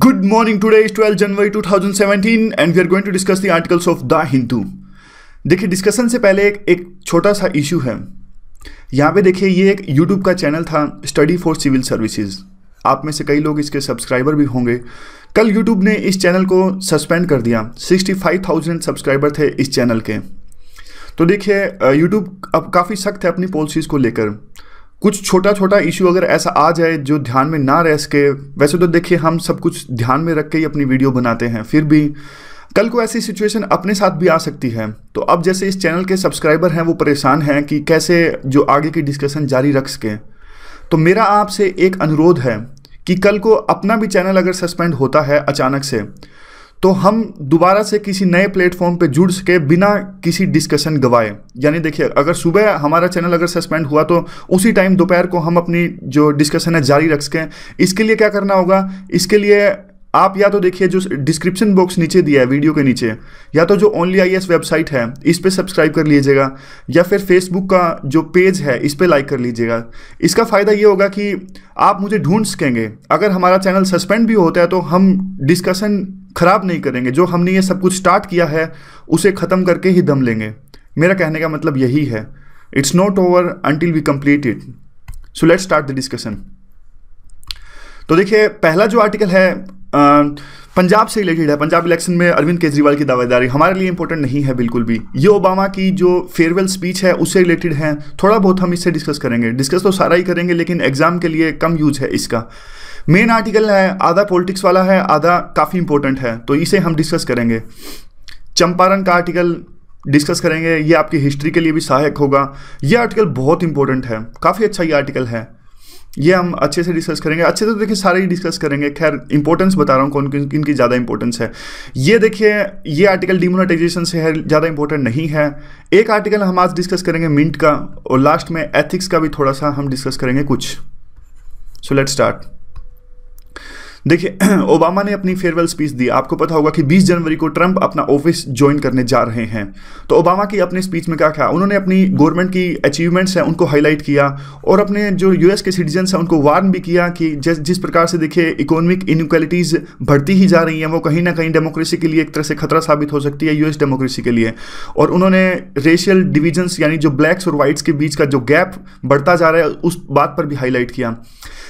Good morning, today is 12 January 2017 and we are going to discuss the articles of The Hindu. देखिए discussion से पहले एक एक छोटा सा इशू है यहाँ पे देखिए ये एक यूट्यूब का चैनल था स्टडी फॉर सिविल सर्विसेज आप में से कई लोग इसके सब्सक्राइबर भी होंगे कल यूट्यूब ने इस चैनल को सस्पेंड कर दिया 65,000 सब्सक्राइबर थे इस चैनल के तो देखिए यूट्यूब अब काफ़ी सख्त है अपनी पॉलिसीज़ को लेकर कुछ छोटा छोटा इशू अगर ऐसा आ जाए जो ध्यान में ना रह सके वैसे तो देखिए हम सब कुछ ध्यान में रख के ही अपनी वीडियो बनाते हैं फिर भी कल को ऐसी सिचुएशन अपने साथ भी आ सकती है तो अब जैसे इस चैनल के सब्सक्राइबर हैं वो परेशान हैं कि कैसे जो आगे की डिस्कशन जारी रख सकें तो मेरा आपसे एक अनुरोध है कि कल को अपना भी चैनल अगर सस्पेंड होता है अचानक से तो हम दोबारा से किसी नए प्लेटफॉर्म पे जुड़ सके बिना किसी डिस्कशन गवाए यानी देखिए अगर सुबह हमारा चैनल अगर सस्पेंड हुआ तो उसी टाइम दोपहर को हम अपनी जो डिस्कशन है जारी रख सकें इसके लिए क्या करना होगा इसके लिए आप या तो देखिए जो डिस्क्रिप्शन बॉक्स नीचे दिया है वीडियो के नीचे या तो जो ओनली आई वेबसाइट है इस पर सब्सक्राइब कर लीजिएगा या फिर फेसबुक का जो पेज है इस पर लाइक कर लीजिएगा इसका फ़ायदा ये होगा कि आप मुझे ढूंढ सकेंगे अगर हमारा चैनल सस्पेंड भी होता है तो हम डिस्कशन ख़राब नहीं करेंगे जो हमने ये सब कुछ स्टार्ट किया है उसे ख़त्म करके ही दम लेंगे मेरा कहने का मतलब यही है it's not over until we complete it so let start the discussion तो देखिए पहला जो आर्टिकल है पंजाब से रिलेटेड है पंजाब इलेक्शन में अरविंद केजरीवाल की दावेदारी हमारे लिए इंपॉर्टेंट नहीं है बिल्कुल भी ये ओबामा की जो फेयरवेल स्पीच है उससे रिलेटेड है थोड़ा बहुत हम इससे डिस्कस करेंगे डिस्कस तो सारा ही करेंगे लेकिन एग्जाम के लिए कम यूज है इसका मेन आर्टिकल है आधा पॉलिटिक्स वाला है आधा काफ़ी इंपॉर्टेंट है तो इसे हम डिस्कस करेंगे चंपारण का आर्टिकल डिस्कस करेंगे ये आपकी हिस्ट्री के लिए भी सहायक होगा ये आर्टिकल बहुत इंपॉर्टेंट है काफ़ी अच्छा ये आर्टिकल है ये हम अच्छे से डिस्कस करेंगे अच्छे से तो देखिए सारे ही डिस्कस करेंगे खैर इंपॉर्टेंस बता रहा हूँ कौन किन इनकी ज़्यादा इंपॉर्टेंस है ये देखिए ये आर्टिकल डिमोनाटाइजेशन से है ज़्यादा इंपॉर्टेंट नहीं है एक आर्टिकल हम आज डिस्कस करेंगे मिंट का और लास्ट में एथिक्स का भी थोड़ा सा हम डिस्कस करेंगे कुछ सो लेट स्टार्ट देखिए ओबामा ने अपनी फेयरवेल स्पीच दी आपको पता होगा कि 20 जनवरी को ट्रंप अपना ऑफिस ज्वाइन करने जा रहे हैं तो ओबामा की अपने स्पीच में क्या कहा उन्होंने अपनी गवर्नमेंट की अचीवमेंट्स हैं उनको हाईलाइट किया और अपने जो यूएस के सिटीजन हैं उनको वार्न भी किया कि जिस जिस प्रकार से देखिए इकोनॉमिक इनक्वालिटीज़ बढ़ती ही जा रही हैं वो कहीं ना कहीं डेमोक्रेसी के लिए एक तरह से खतरा साबित हो सकती है यूएस डेमोक्रेसी के लिए और उन्होंने रेशियल डिविजन्स यानी जो ब्लैक्स और वाइट्स के बीच का जो गैप बढ़ता जा रहा है उस बात पर भी हाईलाइट किया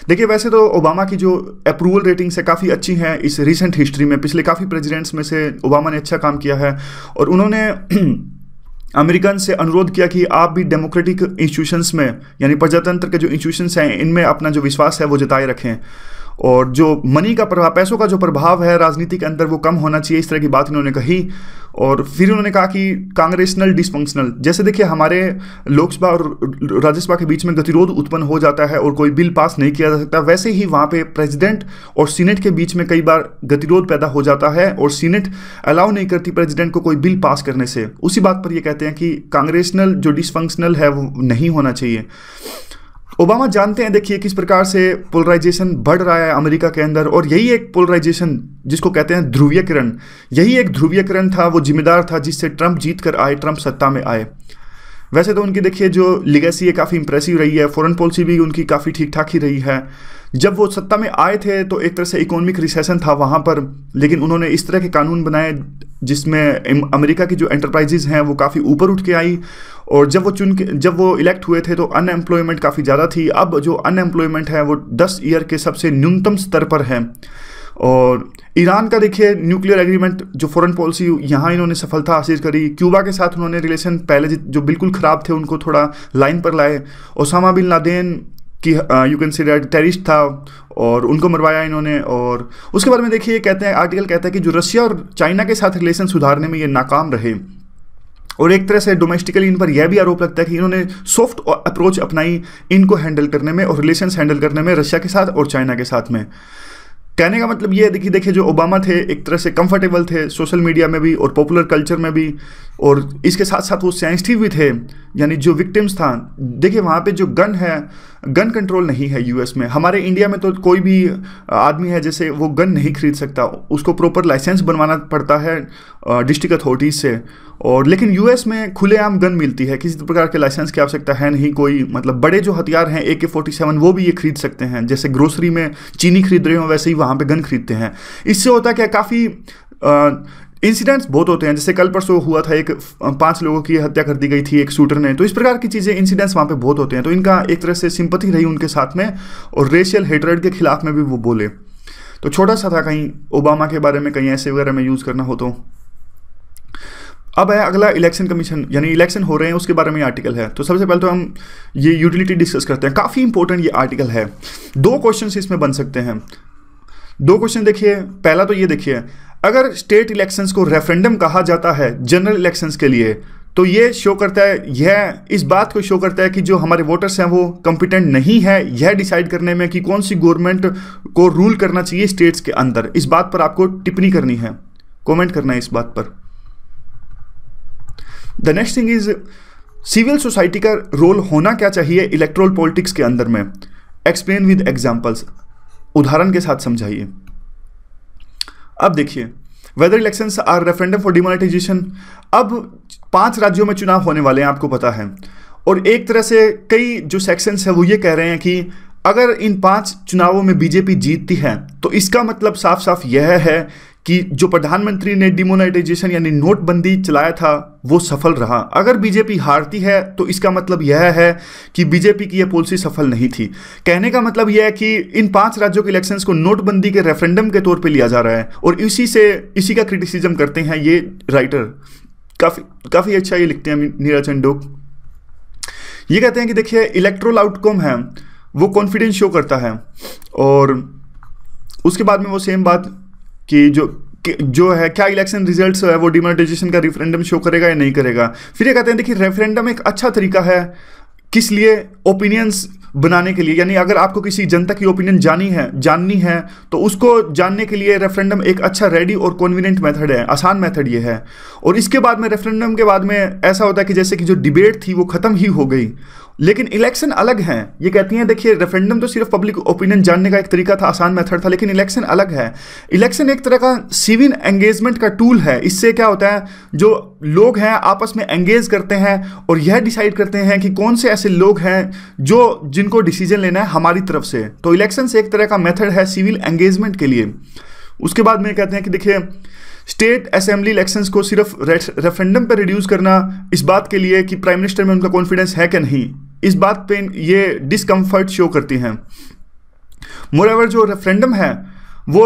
देखिए वैसे तो ओबामा की जो अप्रूवल रेटिंग्स है काफ़ी अच्छी हैं इस रिसेंट हिस्ट्री में पिछले काफ़ी प्रेजिडेंट्स में से ओबामा ने अच्छा काम किया है और उन्होंने अमेरिकन से अनुरोध किया कि आप भी डेमोक्रेटिक इंस्टीट्यूशंस में यानी प्रजातंत्र के जो इंस्टीट्यूशंस हैं इनमें अपना जो विश्वास है वो जताए रखें और जो मनी का प्रभाव पैसों का जो प्रभाव है राजनीति के अंदर वो कम होना चाहिए इस तरह की बात इन्होंने कही और फिर उन्होंने कहा कि कांग्रेसनल डिसफंक्शनल जैसे देखिए हमारे लोकसभा और राज्यसभा के बीच में गतिरोध उत्पन्न हो जाता है और कोई बिल पास नहीं किया जा सकता वैसे ही वहाँ पे प्रेसिडेंट और सीनेट के बीच में कई बार गतिरोध पैदा हो जाता है और सीनेट अलाउ नहीं करती प्रेसिडेंट को कोई बिल पास करने से उसी बात पर ये कहते हैं कि कांग्रेसनल जो डिसफंक्शनल है वो नहीं होना चाहिए ओबामा जानते हैं देखिए किस प्रकार से पोलराइजेशन बढ़ रहा है अमेरिका के अंदर और यही एक पोलराइजेशन जिसको कहते हैं ध्रुवीयकरण यही एक ध्रुवीयकरण था वो जिम्मेदार था जिससे ट्रंप जीत कर आए ट्रंप सत्ता में आए वैसे तो उनकी देखिए जो लिगेसी है काफ़ी इंप्रेसिव रही है फॉरेन पॉलिसी भी उनकी काफ़ी ठीक ठाक ही रही है जब वो सत्ता में आए थे तो एक तरह से इकोनॉमिक रिसेशन था वहाँ पर लेकिन उन्होंने इस तरह के कानून बनाए जिसमें अमेरिका की जो एंटरप्राइजेज हैं वो काफ़ी ऊपर उठ के आई और जब वो चुन के जब वो इलेक्ट हुए थे तो अनएम्प्लॉयमेंट काफ़ी ज़्यादा थी अब जो अनएम्प्लॉयमेंट है वो 10 ईयर के सबसे न्यूनतम स्तर पर है और ईरान का देखिए न्यूक्लियर एग्रीमेंट जो फॉरेन पॉलिसी यहाँ इन्होंने सफलता हासिल करी क्यूबा के साथ उन्होंने रिलेशन पहले जो बिल्कुल ख़राब थे उनको थोड़ा लाइन पर लाए ओसामा बिन लादेन की you can see dead terrorist था और उनको मरवाया इन्होंने और उसके बाद में देखिए ये कहते हैं आर्टिकल कहता है कि जो रशिया और चाइना के साथ रिलेशन सुधारने में ये नाकाम रहे और एक तरह से डोमेस्टिकली इन पर यह भी आरोप लगता है कि इन्होंने सॉफ्ट अप्रोच अपनाई इनको हैंडल करने में और रिलेशंस हैंडल करने में रशिया के साथ और चाइना के साथ में कहने का मतलब ये है देखिए देखिए जो ओबामा थे एक तरह से कंफर्टेबल थे सोशल मीडिया में भी और पॉपुलर कल्चर में भी और इसके साथ साथ वो सेंसिटिव भी थे यानी जो विक्टिम्स था देखिए वहाँ पे जो गन है गन कंट्रोल नहीं है यूएस में हमारे इंडिया में तो कोई भी आदमी है जैसे वो गन नहीं खरीद सकता उसको प्रॉपर लाइसेंस बनवाना पड़ता है डिस्ट्रिक्ट अथॉरिटीज़ से और लेकिन यूएस में खुलेआम गन मिलती है किसी प्रकार के लाइसेंस की आवश्यकता है नहीं कोई मतलब बड़े जो हथियार हैं ए के फोर्टी सेवन वो भी ये खरीद सकते हैं जैसे ग्रोसरी में चीनी खरीद रहे हो वैसे ही वहाँ पर गन खरीदते हैं इससे होता क्या काफ़ी इंसिडेंट्स बहुत होते हैं जैसे कल परसों हुआ था एक पांच लोगों की हत्या कर दी गई थी एक शूटर ने तो इस प्रकार की चीज़ें इंसिडेंट्स वहाँ पे बहुत होते हैं तो इनका एक तरह से सिंपथी रही उनके साथ में और रेशियल हेटरेड के खिलाफ में भी वो बोले तो छोटा सा था कहीं ओबामा के बारे में कहीं ऐसे वगैरह में यूज़ करना हो तो अब है अगला इलेक्शन कमीशन यानी इलेक्शन हो रहे हैं उसके बारे में आर्टिकल है तो सबसे पहले तो हम ये यूटिलिटी डिस्कस करते हैं काफ़ी इंपॉर्टेंट ये आर्टिकल है दो क्वेश्चन इसमें बन सकते हैं दो क्वेश्चन देखिए पहला तो ये देखिए अगर स्टेट इलेक्शंस को रेफरेंडम कहा जाता है जनरल इलेक्शंस के लिए तो ये शो करता है यह इस बात को शो करता है कि जो हमारे वोटर्स हैं वो कंपिटेंट नहीं है यह डिसाइड करने में कि कौन सी गवर्नमेंट को रूल करना चाहिए स्टेट्स के अंदर इस बात पर आपको टिप्पणी करनी है कमेंट करना है इस बात पर the next thing is civil society का रोल होना क्या चाहिए इलेक्ट्रोल पॉलिटिक्स के अंदर में एक्सप्लेन विद एग्जाम्पल्स उदाहरण के साथ समझाइए अब देखिए whether election or referendum for demonetization अब पांच राज्यों में चुनाव होने वाले हैं आपको पता है और एक तरह से कई जो सेक्शंस है वो ये कह रहे हैं कि अगर इन पांच चुनावों में बीजेपी जीतती है तो इसका मतलब साफ साफ यह है कि जो प्रधानमंत्री ने डिमोनाइटाइजेशन यानी नोटबंदी चलाया था वो सफल रहा अगर बीजेपी हारती है तो इसका मतलब यह है कि बीजेपी की यह पॉलिसी सफल नहीं थी कहने का मतलब यह है कि इन पांच राज्यों के इलेक्शंस को नोटबंदी के रेफरेंडम के तौर पे लिया जा रहा है और इसी से इसी का क्रिटिसिज्म करते हैं ये राइटर काफ़ी काफ़ी अच्छा ये लिखते हैं नीरज चंडोक ये कहते हैं कि देखिए इलेक्ट्रोल आउटकम है वो कॉन्फिडेंस शो करता है और उसके बाद में वो सेम बात कि जो जो है क्या इलेक्शन रिजल्ट है वो डिमोनेटाइजेशन का रेफरेंडम शो करेगा या नहीं करेगा फिर ये कहते हैं देखिए रेफरेंडम एक अच्छा तरीका है किस लिए ओपिनियंस बनाने के लिए यानी अगर आपको किसी जनता की ओपिनियन जानी है जाननी है तो उसको जानने के लिए रेफरेंडम एक अच्छा रेडी और कन्वीनियंट मेथड है आसान मेथड ये है और इसके बाद में रेफरेंडम के बाद में ऐसा होता है कि जैसे कि जो डिबेट थी वो ख़त्म ही हो गई लेकिन इलेक्शन अलग है ये कहती हैं देखिए रेफरेंडम तो सिर्फ पब्लिक ओपिनियन जानने का एक तरीका था आसान मेथड था लेकिन इलेक्शन अलग है इलेक्शन एक तरह का सिविल एंगेजमेंट का टूल है इससे क्या होता है जो लोग हैं आपस में एंगेज करते हैं और यह डिसाइड करते हैं कि कौन से ऐसे लोग हैं जो जिनको डिसीजन लेना है हमारी तरफ से तो इलेक्शन एक तरह का मेथड है सिविल एंगेजमेंट के लिए उसके बाद में कहते हैं कि देखिए स्टेट असेंबली इलेक्शंस को सिर्फ रेफरेंडम पर रिड्यूस करना इस बात के लिए कि प्राइम मिनिस्टर में उनका कॉन्फिडेंस है कि नहीं इस बात पे ये डिसकंफर्ट शो करती हैं मोरेवर जो रेफरेंडम है वो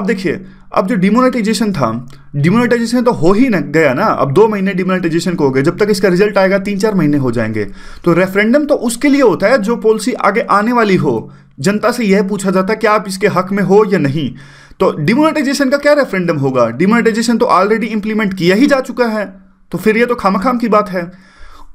अब देखिए अब जो डिमोनेटाइजेशन था डिमोनेटाइजेशन तो हो ही न गया ना अब दो महीने डिमोनेटाइजेशन को हो गए जब तक इसका रिजल्ट आएगा तीन चार महीने हो जाएंगे तो रेफरेंडम तो उसके लिए होता है जो पॉलिसी आगे आने वाली हो जनता से यह पूछा जाता है कि आप इसके हक में हो या नहीं तो डिमोनेटाइजेशन का क्या रेफरेंडम होगा डिमोनेटाइजेशन तो ऑलरेडी इंप्लीमेंट किया ही जा चुका है तो फिर यह तो खामखाम की बात है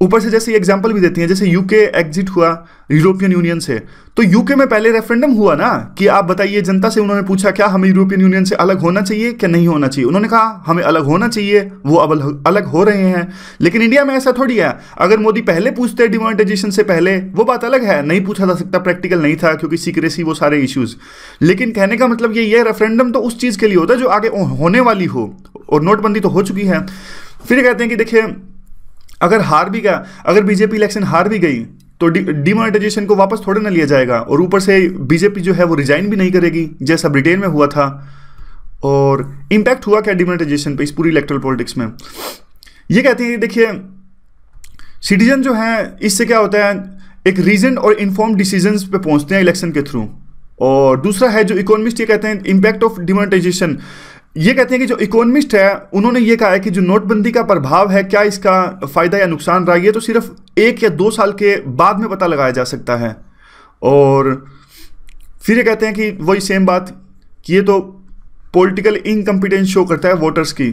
ऊपर से जैसे एग्जाम्पल भी देती हैं जैसे यूके एग्जिट हुआ यूरोपियन यूनियन से तो यूके में पहले रेफरेंडम हुआ ना कि आप बताइए जनता से उन्होंने पूछा क्या हमें यूरोपियन यूनियन से अलग होना चाहिए क्या नहीं होना चाहिए उन्होंने कहा हमें अलग होना चाहिए वो अब अलग हो रहे हैं लेकिन इंडिया में ऐसा थोड़ी है अगर मोदी पहले पूछते डिमोनिटाइजेशन से पहले वो बात अलग है नहीं पूछा जा सकता प्रैक्टिकल नहीं था क्योंकि सीक्रेसी वो सारे इश्यूज लेकिन कहने का मतलब ये ये रेफरेंडम तो उस चीज़ के लिए होता है जो आगे होने वाली हो और नोटबंदी तो हो चुकी है फिर कहते हैं कि देखिए अगर हार भी गया अगर बीजेपी इलेक्शन हार भी गई तो डिमोनेटाइजेशन को वापस थोड़े ना लिया जाएगा और ऊपर से बीजेपी जो है वो रिजाइन भी नहीं करेगी जैसा ब्रिटेन में हुआ था और इम्पैक्ट हुआ क्या डिमोनेटाइजेशन पे इस पूरी इलेक्ट्रल पॉलिटिक्स में ये कहते हैं देखिए सिटीजन जो है इससे क्या होता है एक रीजन और इन्फॉर्म डिसीजन पे पहुंचते हैं इलेक्शन के थ्रू और दूसरा है जो इकोनॉमिस्ट ये कहते हैं इम्पैक्ट ऑफ डिमोनेटाइजेशन ये कहते हैं कि जो इकोनमिस्ट है उन्होंने ये कहा है कि जो नोटबंदी का प्रभाव है क्या इसका फ़ायदा या नुकसान रहा ये तो सिर्फ एक या दो साल के बाद में पता लगाया जा सकता है और फिर ये कहते हैं कि वही सेम बात कि ये तो पॉलिटिकल इनकम्पिटेंस शो करता है वोटर्स की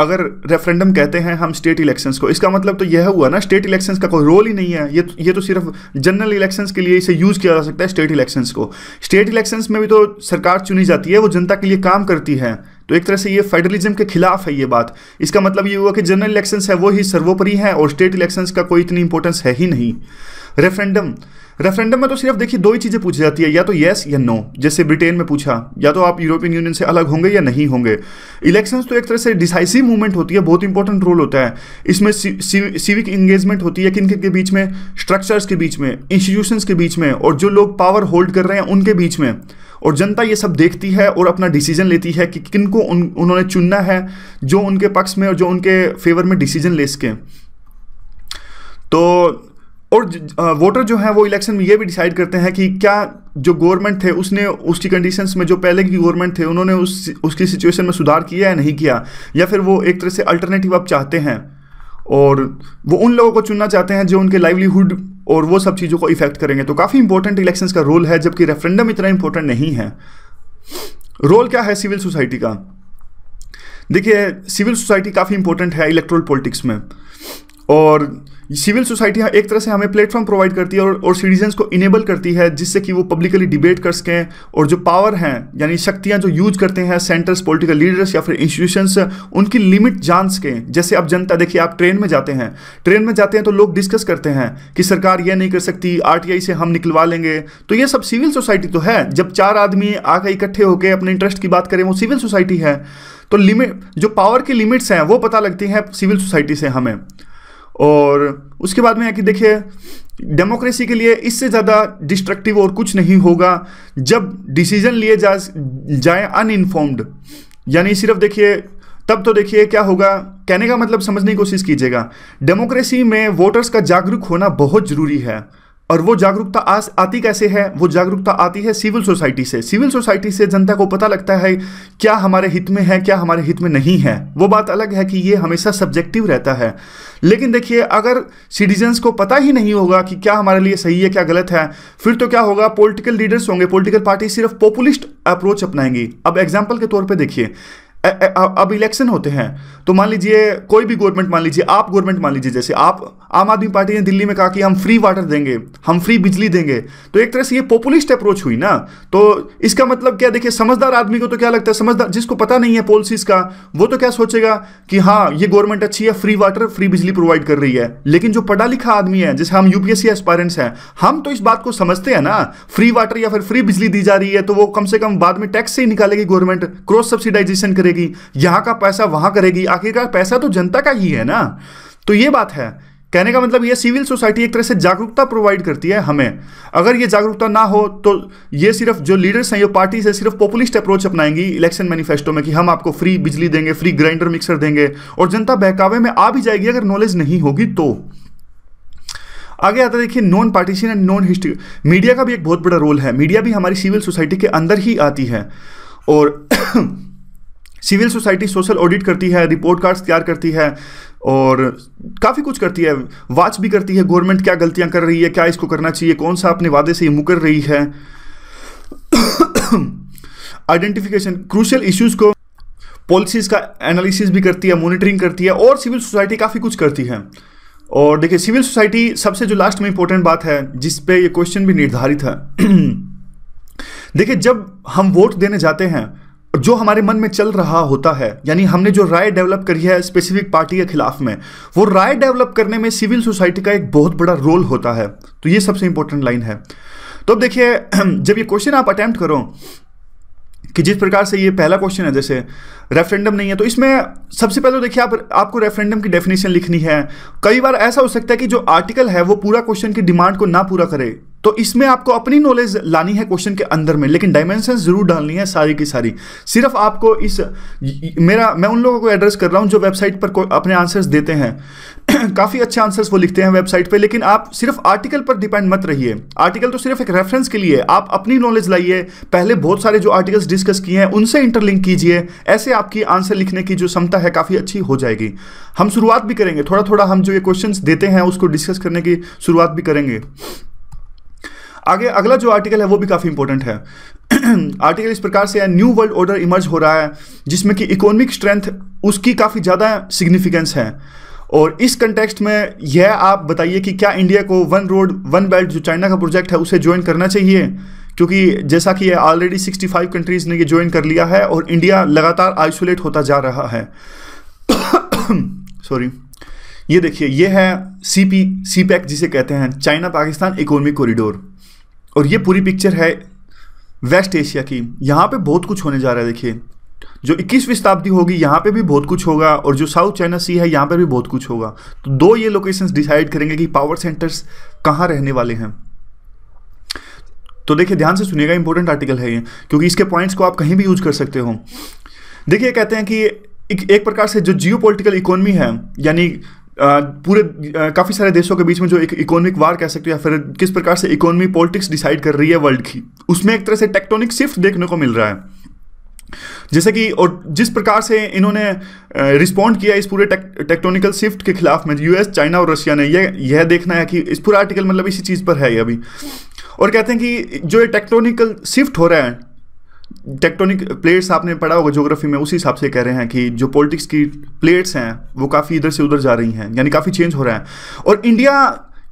अगर रेफरेंडम कहते हैं हम स्टेट इलेक्शंस को इसका मतलब तो यह हुआ ना स्टेट इलेक्शंस का कोई रोल ही नहीं है ये तो, ये तो सिर्फ जनरल इलेक्शंस के लिए इसे यूज़ किया जा सकता है स्टेट इलेक्शंस को स्टेट इलेक्शंस में भी तो सरकार चुनी जाती है वो जनता के लिए काम करती है तो एक तरह से ये फेडरलिज्म के खिलाफ है ये बात इसका मतलब ये हुआ कि जनरल इलेक्शंस है वो ही सर्वोपरि हैं और स्टेट इलेक्शंस का कोई इतनी इंपॉर्टेंस है ही नहीं रेफरेंडम रेफरेंडम में तो सिर्फ देखिए दो ही चीज़ें पूछी जाती है या तो येस या नो जैसे ब्रिटेन में पूछा या तो आप यूरोपियन यूनियन से अलग होंगे या नहीं होंगे इलेक्शंस तो एक तरह से डिसाइसिव मूवमेंट होती है बहुत इंपॉर्टेंट रोल होता है इसमें सिविक इंगेजमेंट होती है किन किन के बीच में स्ट्रक्चर्स के बीच में इंस्टीट्यूशंस के बीच में और जो लोग पावर होल्ड कर रहे हैं उनके बीच में और जनता ये सब देखती है और अपना डिसीजन लेती है कि किनको उन उन्होंने चुनना है जो उनके पक्ष में और जो उनके फेवर में डिसीजन ले सकें तो और वोटर जो है वो इलेक्शन में ये भी डिसाइड करते हैं कि क्या जो गवर्नमेंट थे उसने उसकी कंडीशंस में जो पहले की गवर्नमेंट थे उन्होंने उस उसकी सिचुएशन में सुधार किया या नहीं किया या फिर वो एक तरह से अल्टरनेटिव अब चाहते हैं और वो उन लोगों को चुनना चाहते हैं जो उनके लाइवलीहुड और वो सब चीज़ों को इफेक्ट करेंगे तो काफ़ी इंपॉर्टेंट इलेक्शंस का रोल है जबकि रेफरेंडम इतना इंपॉर्टेंट नहीं है रोल क्या है सिविल सोसाइटी का देखिए सिविल सोसाइटी काफ़ी इंपॉर्टेंट है इलेक्ट्रल पॉलिटिक्स में और सिविल सोसाइटी एक तरह से हमें प्लेटफॉर्म प्रोवाइड करती है और, और सिटीजन्स को इनेबल करती है जिससे कि वो पब्लिकली डिबेट कर सकें और जो पावर हैं यानी शक्तियां जो यूज करते हैं सेंटर्स पॉलिटिकल लीडर्स या फिर इंस्टीट्यूशंस उनकी लिमिट जान सकें जैसे अब जनता देखिए आप ट्रेन में जाते हैं ट्रेन में जाते हैं तो लोग डिस्कस करते हैं कि सरकार यह नहीं कर सकती आर से हम निकलवा लेंगे तो ये सब सिविल सोसाइटी तो है जब चार आदमी आकर इकट्ठे होकर अपने इंटरेस्ट की बात करें वो सिविल सोसाइटी है तो लिमिट जो पावर की लिमिट्स हैं वो पता लगती हैं सिविल सोसाइटी से हमें और उसके बाद में आके देखिए डेमोक्रेसी के लिए इससे ज़्यादा डिस्ट्रक्टिव और कुछ नहीं होगा जब डिसीजन लिए जा जाए अनइनफॉर्म्ड यानी सिर्फ देखिए तब तो देखिए क्या होगा कहने का मतलब समझने की कोशिश कीजिएगा डेमोक्रेसी में वोटर्स का जागरूक होना बहुत ज़रूरी है और वो जागरूकता आती कैसे है वो जागरूकता आती है सिविल सोसाइटी से सिविल सोसाइटी से जनता को पता लगता है क्या हमारे हित में है क्या हमारे हित में नहीं है वो बात अलग है कि ये हमेशा सब्जेक्टिव रहता है लेकिन देखिए अगर सिटीजन्स को पता ही नहीं होगा कि क्या हमारे लिए सही है क्या गलत है फिर तो क्या होगा पोलिटिकल लीडर्स होंगे पोलिटिकल पार्टी सिर्फ पॉपुलिस्ट अप्रोच अपनाएंगी अब एग्जाम्पल के तौर पर देखिए अब इलेक्शन होते हैं तो मान लीजिए कोई भी गवर्नमेंट मान लीजिए आप गवर्नमेंट मान लीजिए जैसे आप आम आदमी पार्टी ने दिल्ली में कहा कि हम फ्री वाटर देंगे हम फ्री बिजली देंगे तो एक तरह से ये पॉपुलिस्ट अप्रोच हुई ना तो इसका मतलब क्या देखिए समझदार आदमी को तो क्या लगता है समझदार जिसको पता नहीं है पॉलिसीज का वो तो क्या सोचेगा कि हाँ ये गवर्नमेंट अच्छी है फ्री वाटर फ्री बिजली प्रोवाइड कर रही है लेकिन जो पढ़ा लिखा आदमी है जैसे हम यूपीएससी एस्पायरेंट्स हैं हम तो इस बात को समझते हैं ना फ्री वाटर या फिर फ्री बिजली दी जा रही है तो वो कम से कम बाद में टैक्स से ही निकालेगी गवर्नमेंट क्रॉस सब्सिडाइजेशन करेगी करेगी यहाँ का पैसा वहाँ करेगी आखिरकार पैसा तो जनता का ही है ना तो ये बात है कहने का मतलब ये सिविल सोसाइटी एक तरह से जागरूकता प्रोवाइड करती है हमें अगर ये जागरूकता ना हो तो ये सिर्फ जो लीडर्स हैं ये पार्टी से सिर्फ पॉपुलिस्ट अप्रोच अपनाएंगी इलेक्शन मैनिफेस्टो में कि हम आपको फ्री बिजली देंगे फ्री ग्राइंडर मिक्सर देंगे और जनता बहकावे में आ भी जाएगी अगर नॉलेज नहीं होगी तो आगे आता देखिए non partisan and non history media का भी एक बहुत बड़ा रोल है मीडिया भी हमारी सिविल सोसाइटी के अंदर ही आती है और सिविल सोसाइटी सोशल ऑडिट करती है रिपोर्ट कार्ड्स तैयार करती है और काफ़ी कुछ करती है वाच भी करती है गवर्नमेंट क्या गलतियां कर रही है क्या इसको करना चाहिए कौन सा अपने वादे से ये मुकर रही है आइडेंटिफिकेशन क्रूशल इश्यूज को पॉलिसीज़ का एनालिसिस भी करती है मॉनिटरिंग करती है और सिविल सोसाइटी काफ़ी कुछ करती है और देखिए सिविल सोसाइटी सबसे जो लास्ट में इंपॉर्टेंट बात है जिस पे ये क्वेश्चन भी निर्धारित है देखिए जब हम वोट देने जाते हैं जो हमारे मन में चल रहा होता है यानी हमने जो राय डेवलप करी है स्पेसिफिक पार्टी के खिलाफ में वो राय डेवलप करने में सिविल सोसाइटी का एक बहुत बड़ा रोल होता है तो ये सबसे इंपॉर्टेंट लाइन है तो अब देखिए जब ये क्वेश्चन आप अटैम्प्ट करो कि जिस प्रकार से ये पहला क्वेश्चन है जैसे रेफरेंडम नहीं है तो इसमें सबसे पहले तो देखिए आप आपको रेफरेंडम की डेफिनेशन लिखनी है कई बार ऐसा हो सकता है कि जो आर्टिकल है वो पूरा क्वेश्चन की डिमांड को ना पूरा करे तो इसमें आपको अपनी नॉलेज लानी है क्वेश्चन के अंदर में लेकिन डायमेंशन जरूर डालनी है सारी की सारी सिर्फ आपको इस मेरा मैं उन लोगों को एड्रेस कर रहा हूं जो वेबसाइट पर अपने आंसर्स देते हैं काफ़ी अच्छे आंसर्स वो लिखते हैं वेबसाइट पे लेकिन आप सिर्फ आर्टिकल पर डिपेंड मत रहिए आर्टिकल तो सिर्फ एक रेफरेंस के लिए आप अपनी नॉलेज लाइए पहले बहुत सारे जो आर्टिकल्स डिस्कस किए हैं उनसे इंटरलिंक कीजिए ऐसे आपकी आंसर लिखने की जो क्षमता है काफ़ी अच्छी हो जाएगी हम शुरुआत भी करेंगे थोड़ा थोड़ा हम जो ये क्वेश्चन देते हैं उसको डिस्कस करने की शुरुआत भी करेंगे आगे अगला जो आर्टिकल है वो भी काफ़ी इंपॉर्टेंट है आर्टिकल इस प्रकार से है न्यू वर्ल्ड ऑर्डर इमर्ज हो रहा है जिसमें कि इकोनॉमिक स्ट्रेंथ उसकी काफ़ी ज़्यादा सिग्निफिकेंस है और इस कंटेक्स्ट में यह आप बताइए कि क्या इंडिया को वन रोड वन बेल्ट जो चाइना का प्रोजेक्ट है उसे ज्वाइन करना चाहिए क्योंकि जैसा कि ऑलरेडी ऑलरेडी 65 कंट्रीज़ ने ये ज्वाइन कर लिया है और इंडिया लगातार आइसोलेट होता जा रहा है सॉरी ये देखिए ये है सी पी सी पैक जिसे कहते हैं चाइना पाकिस्तान इकोनॉमिक कॉरिडोर और ये पूरी पिक्चर है वेस्ट एशिया की यहाँ पे बहुत कुछ होने जा रहा है देखिए जो इक्कीसवीं शताब्दी होगी यहाँ पे भी बहुत कुछ होगा और जो साउथ चाइना सी है यहाँ पर भी बहुत कुछ होगा तो दो ये लोकेशंस डिसाइड करेंगे कि पावर सेंटर्स कहाँ रहने वाले हैं तो देखिए ध्यान से सुनिएगा इंपॉर्टेंट आर्टिकल है ये क्योंकि इसके पॉइंट्स को आप कहीं भी यूज कर सकते हो देखिए कहते हैं कि एक, एक प्रकार से जो जियो पोलिटिकल इकोनॉमी है यानी पूरे काफ़ी सारे देशों के बीच में जो एक इकोनॉमिक वार कह सकते हो या फिर किस प्रकार से इकोनॉमी पॉलिटिक्स डिसाइड कर रही है वर्ल्ड की उसमें एक तरह से टेक्टोनिक शिफ्ट देखने को मिल रहा है जैसे कि और जिस प्रकार से इन्होंने रिस्पॉन्ड किया इस पूरे टेक्टोनिकल शिफ्ट के खिलाफ में यूएस चाइना और रशिया ने यह यह देखना है कि इस पूरा आर्टिकल मतलब इसी चीज़ पर है ये अभी और कहते हैं कि जो ये टेक्टोनिकल शिफ्ट हो रहा है टेक्टोनिक प्लेट्स आपने पढ़ा होगा ज्योग्राफी में उसी हिसाब से कह रहे हैं कि जो पॉलिटिक्स की प्लेट्स हैं वो काफ़ी इधर से उधर जा रही हैं यानी काफ़ी चेंज हो रहा है और इंडिया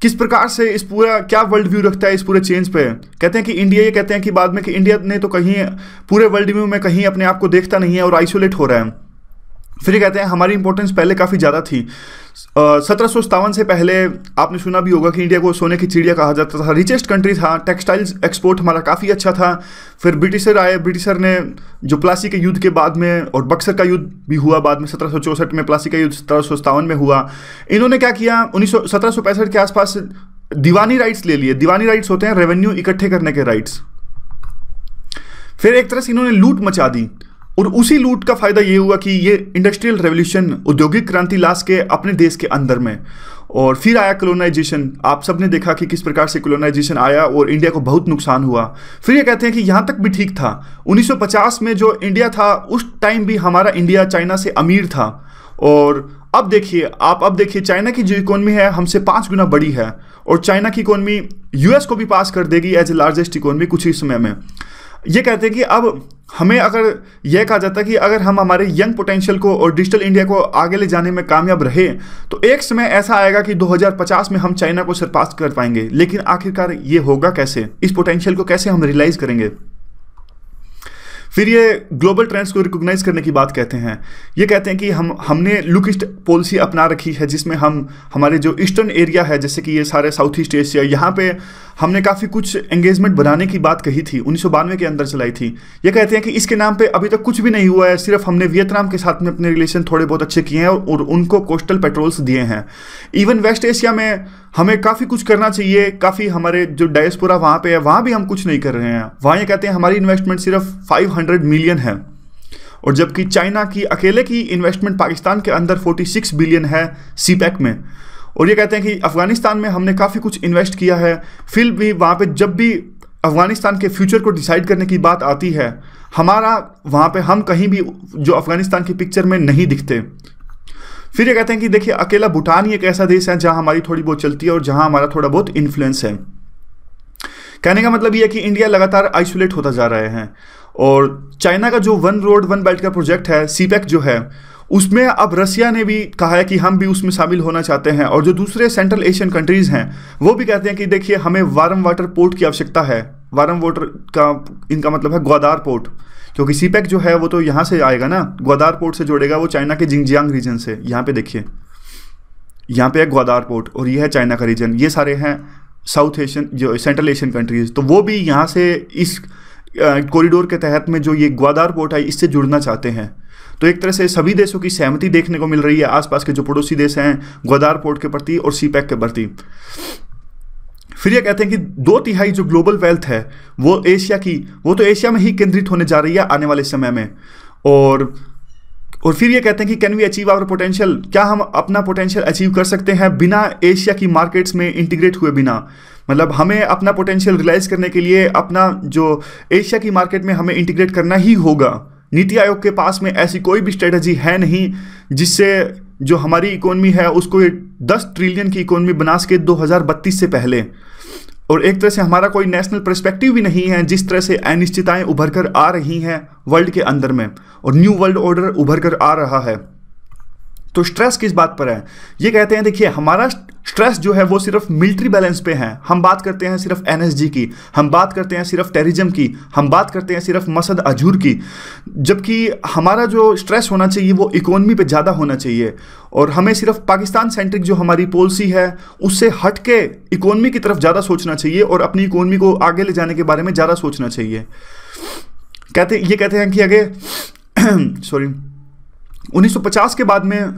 किस प्रकार से इस पूरा क्या वर्ल्ड व्यू रखता है इस पूरे चेंज पे कहते हैं कि इंडिया ये कहते हैं कि बाद में कि इंडिया ने तो कहीं पूरे वर्ल्ड व्यू में कहीं अपने आप को देखता नहीं है और आइसोलेट हो रहा है फिर कहते हैं हमारी इंपॉर्टेंस पहले काफ़ी ज़्यादा थी सत्रह सौ सतावन से पहले आपने सुना भी होगा कि इंडिया को सोने की चिड़िया कहा जाता था रिचेस्ट कंट्री था टेक्सटाइल्स एक्सपोर्ट हमारा काफ़ी अच्छा था फिर ब्रिटिशर आए ब्रिटिशर ने जो प्लासी के युद्ध के बाद में और बक्सर का युद्ध भी हुआ बाद में सत्रह में प्लासी का युद्ध सत्रह में हुआ इन्होंने क्या किया उन्नीस सौ के आसपास दीवानी राइट्स ले लिए दीवानी राइट्स होते हैं रेवेन्यू इकट्ठे करने के राइट्स फिर एक तरह से इन्होंने लूट मचा दी और उसी लूट का फायदा यह हुआ कि ये इंडस्ट्रियल रेवोल्यूशन औद्योगिक क्रांति लाश के अपने देश के अंदर में और फिर आया कॉलोनाइजेशन आप सब ने देखा कि किस प्रकार से कलोनाइजेशन आया और इंडिया को बहुत नुकसान हुआ फिर ये कहते हैं कि यहाँ तक भी ठीक था 1950 में जो इंडिया था उस टाइम भी हमारा इंडिया चाइना से अमीर था और अब देखिए आप अब देखिए चाइना की जो इकोनॉमी है हमसे पाँच गुना बड़ी है और चाइना की इकोनॉमी यूएस को भी पास कर देगी एज ए लार्जेस्ट इकोनॉमी कुछ ही समय में ये कहते हैं कि अब हमें अगर यह कहा जाता है कि अगर हम हमारे यंग पोटेंशियल को और डिजिटल इंडिया को आगे ले जाने में कामयाब रहे तो एक समय ऐसा आएगा कि 2050 में हम चाइना को सरपास कर पाएंगे लेकिन आखिरकार ये होगा कैसे इस पोटेंशियल को कैसे हम रियलाइज करेंगे फिर ये ग्लोबल ट्रेंड्स को रिकॉग्नाइज करने की बात कहते हैं ये कहते हैं कि हम हमने लुकिस्ट पॉलिसी अपना रखी है जिसमें हम हमारे जो ईस्टर्न एरिया है जैसे कि ये सारे साउथ ईस्ट एशिया यहाँ पे हमने काफ़ी कुछ एंगेजमेंट बनाने की बात कही थी उन्नीस के अंदर चलाई थी ये कहते हैं कि इसके नाम पे अभी तक कुछ भी नहीं हुआ है सिर्फ हमने वियतनाम के साथ में अपने रिलेशन थोड़े बहुत अच्छे किए हैं और उनको कोस्टल पेट्रोल्स दिए हैं इवन वेस्ट एशिया में हमें काफ़ी कुछ करना चाहिए काफ़ी हमारे जो डायस्पोरा वहाँ पे है वहाँ भी हम कुछ नहीं कर रहे हैं वहाँ ये कहते हैं हमारी इन्वेस्टमेंट सिर्फ फाइव मिलियन है और जबकि चाइना की अकेले की इन्वेस्टमेंट पाकिस्तान के अंदर 46 बिलियन है सीपैक e में और ये कहते हैं कि अफगानिस्तान में हमने काफ़ी कुछ इन्वेस्ट किया है फिर भी वहाँ पे जब भी अफगानिस्तान के फ्यूचर को डिसाइड करने की बात आती है हमारा वहाँ पे हम कहीं भी जो अफगानिस्तान की पिक्चर में नहीं दिखते फिर ये कहते हैं कि देखिए अकेला भूटान ही एक ऐसा देश है जहाँ हमारी थोड़ी बहुत चलती है और जहाँ हमारा थोड़ा बहुत इन्फ्लुएंस है कहने का मतलब ये कि इंडिया लगातार आइसोलेट होता जा रहे हैं और चाइना का जो वन रोड वन बेल्ट का प्रोजेक्ट है सीपैक e e जो है उसमें अब रसिया ने भी कहा है कि हम भी उसमें शामिल होना चाहते हैं और जो दूसरे सेंट्रल एशियन कंट्रीज़ हैं वो भी कहते हैं कि देखिए हमें वारम वाटर पोर्ट की आवश्यकता है वारम वाटर का इनका मतलब है ग्वादार पोर्ट क्योंकि सीपैक e जो है वो तो यहाँ से आएगा ना ग्वादार पोर्ट से जोड़ेगा वो चाइना के जिंगजियांग रीजन से यहाँ पे देखिए यहाँ पे है ग्वादार पोर्ट और ये है चाइना का रीजन ये सारे हैं साउथ एशियन जो सेंट्रल एशियन कंट्रीज़ तो वो भी यहाँ से इस कॉरिडोर के तहत में जो ये ग्वादार पोर्ट है इससे जुड़ना चाहते हैं तो एक तरह से सभी देशों की सहमति देखने को मिल रही है आसपास के जो पड़ोसी देश हैं ग्वादार पोर्ट के प्रति और सीपैक e के प्रति फिर ये कहते हैं कि दो तिहाई जो ग्लोबल वेल्थ है वो एशिया की वो तो एशिया में ही केंद्रित होने जा रही है आने वाले समय में और और फिर ये कहते हैं कि can we achieve our potential क्या हम अपना पोटेंशियल अचीव कर सकते हैं बिना एशिया की मार्केट्स में इंटीग्रेट हुए बिना मतलब हमें अपना पोटेंशियल रिलाइज करने के लिए अपना जो एशिया की मार्केट में हमें इंटीग्रेट करना ही होगा नीति आयोग के पास में ऐसी कोई भी स्ट्रेटजी है नहीं जिससे जो हमारी इकोनॉमी है उसको दस ट्रिलियन की इकोनॉमी बना सके 2032 से पहले और एक तरह से हमारा कोई नेशनल परस्पेक्टिव भी नहीं है जिस तरह से अनिश्चितताएं उभर कर आ रही हैं वर्ल्ड के अंदर में और न्यू वर्ल्ड ऑर्डर उभर कर आ रहा है तो स्ट्रेस किस बात पर है ये कहते हैं देखिए हमारा स्ट्रेस जो है वो सिर्फ मिलिट्री बैलेंस पे है हम बात करते हैं सिर्फ एनएसजी की हम बात करते हैं सिर्फ टेररिज्म की हम बात करते हैं सिर्फ मसद अजूर की जबकि हमारा जो स्ट्रेस होना चाहिए वो इकोनॉमी पे ज़्यादा होना चाहिए और हमें सिर्फ पाकिस्तान सेंट्रिक जो हमारी पॉलिसी है उससे हट के इकोनमी की तरफ ज़्यादा सोचना चाहिए और अपनी इकोनॉमी को आगे ले जाने के बारे में ज़्यादा सोचना चाहिए कहते ये कहते हैं कि आगे सॉरी 1950 के बाद में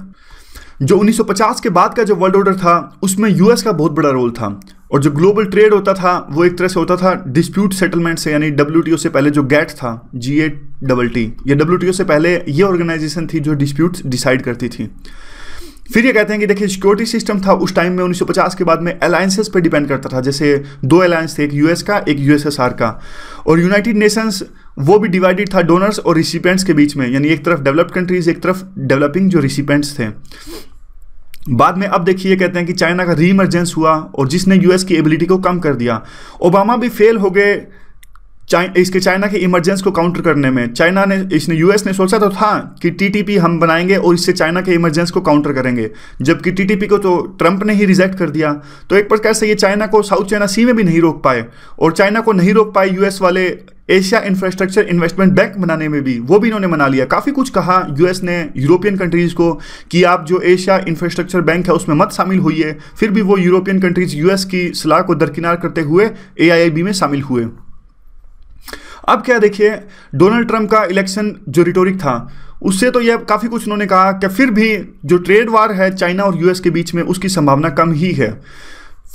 जो 1950 के बाद का जो वर्ल्ड ऑर्डर था उसमें यूएस का बहुत बड़ा रोल था और जो ग्लोबल ट्रेड होता था वो एक तरह से होता था डिस्प्यूट सेटलमेंट से यानी डब्ल्यू से पहले जो गैट था जी ए डबल टी या डब्ल्यू से पहले ये ऑर्गेनाइजेशन थी जो डिस्प्यूट डिसाइड करती थी फिर ये कहते हैं कि देखिए सिक्योरिटी सिस्टम था उस टाइम में 1950 के बाद में अलायंसेस पे डिपेंड करता था जैसे दो अलायंस थे एक यूएस का एक यूएसएसआर का और यूनाइटेड नेशंस वो भी डिवाइडेड था डोनर्स और रिसिपेंट्स के बीच में यानी एक तरफ डेवलप्ड कंट्रीज एक तरफ डेवलपिंग जो रिसिपेंट्स थे बाद में अब देखिए कहते हैं कि चाइना का रीइमर्जेंस हुआ और जिसने यूएस की एबिलिटी को कम कर दिया ओबामा भी फेल हो गए चाइ इसके चाइना के इमरजेंस को काउंटर करने में चाइना ने इसने यूएस ने सोचा तो था हाँ, कि टीटीपी हम बनाएंगे और इससे चाइना के इमरजेंस को काउंटर करेंगे जबकि टीटीपी को तो ट्रंप ने ही रिजेक्ट कर दिया तो एक प्रकार से ये चाइना को साउथ चाइना सी में भी नहीं रोक पाए और चाइना को नहीं रोक पाए यूएस वाले एशिया इंफ्रास्ट्रक्चर इन्वेस्टमेंट बैंक बनाने में भी वो भी इन्होंने मना लिया काफ़ी कुछ कहा यूएस ने यूरोपियन कंट्रीज़ को कि आप जो एशिया इंफ्रास्ट्रक्चर बैंक है उसमें मत शामिल होइए फिर भी वो यूरोपियन कंट्रीज़ यूएस की सलाह को दरकिनार करते हुए ए में शामिल हुए अब क्या देखिए डोनाल्ड ट्रंप का इलेक्शन जो रिटोरिक था उससे तो यह काफ़ी कुछ उन्होंने कहा कि फिर भी जो ट्रेड वार है चाइना और यूएस के बीच में उसकी संभावना कम ही है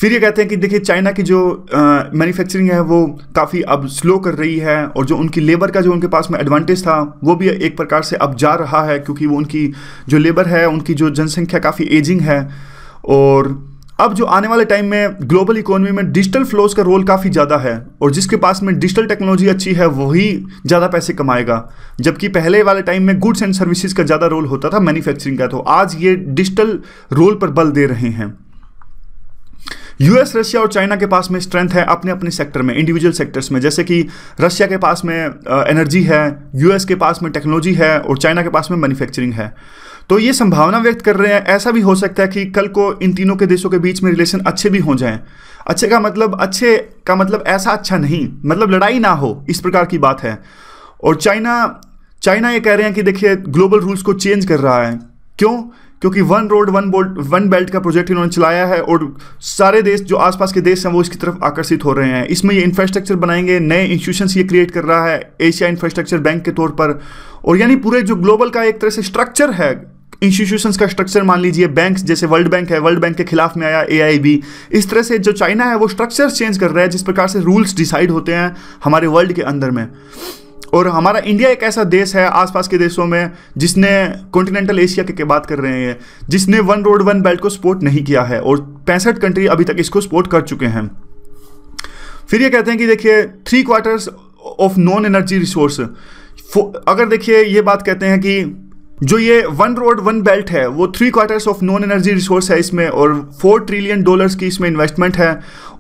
फिर ये कहते हैं कि देखिए चाइना की जो मैन्युफैक्चरिंग है वो काफ़ी अब स्लो कर रही है और जो उनकी लेबर का जो उनके पास में एडवांटेज था वो भी एक प्रकार से अब जा रहा है क्योंकि वो उनकी जो लेबर है उनकी जो जनसंख्या काफ़ी एजिंग है और अब जो आने वाले टाइम में ग्लोबल इकोनॉमी में डिजिटल फ्लोज का रोल काफ़ी ज़्यादा है और जिसके पास में डिजिटल टेक्नोलॉजी अच्छी है वही ज़्यादा पैसे कमाएगा जबकि पहले वाले टाइम में गुड्स एंड सर्विसेज का ज़्यादा रोल होता था मैन्युफैक्चरिंग का तो आज ये डिजिटल रोल पर बल दे रहे हैं यूएस रशिया और चाइना के पास में स्ट्रेंथ है अपने अपने सेक्टर में इंडिविजुअल सेक्टर्स में जैसे कि रशिया के पास में एनर्जी है यूएस के पास में टेक्नोलॉजी है और चाइना के पास में मैन्युफैक्चरिंग है तो ये संभावना व्यक्त कर रहे हैं ऐसा भी हो सकता है कि कल को इन तीनों के देशों के बीच में रिलेशन अच्छे भी हो जाएं अच्छे का मतलब अच्छे का मतलब ऐसा अच्छा नहीं मतलब लड़ाई ना हो इस प्रकार की बात है और चाइना चाइना ये कह रहे हैं कि देखिए ग्लोबल रूल्स को चेंज कर रहा है क्यों क्योंकि one road one bolt one belt का प्रोजेक्ट इन्होंने चलाया है और सारे देश जो आसपास के देश हैं वो इसकी तरफ आकर्षित हो रहे हैं इसमें ये इंफ्रास्ट्रक्चर बनाएंगे नए इंस्टीट्यूशन ये क्रिएट कर रहा है एशिया इंफ्रास्ट्रक्चर बैंक के तौर पर और यानी पूरे जो ग्लोबल का एक तरह से स्ट्रक्चर है इंस्टीट्यूशंस का स्ट्रक्चर मान लीजिए बैंक्स जैसे वर्ल्ड बैंक है वर्ल्ड बैंक के खिलाफ में आया एआईबी इस तरह से जो चाइना है वो स्ट्रक्चर चेंज कर रहा है जिस प्रकार से रूल्स डिसाइड होते हैं हमारे वर्ल्ड के अंदर में और हमारा इंडिया एक ऐसा देश है आसपास के देशों में जिसने कॉन्टिनेंटल एशिया की बात कर रहे हैं जिसने वन रोड वन बेल्ट को सपोर्ट नहीं किया है और पैंसठ कंट्री अभी तक इसको सपोर्ट कर चुके हैं फिर ये कहते हैं कि देखिए three quarters of non energy resource अगर देखिए ये बात कहते हैं कि जो ये वन रोड वन बेल्ट है वो three quarters of non energy resource है इसमें और फोर ट्रिलियन डॉलर्स की इसमें इन्वेस्टमेंट है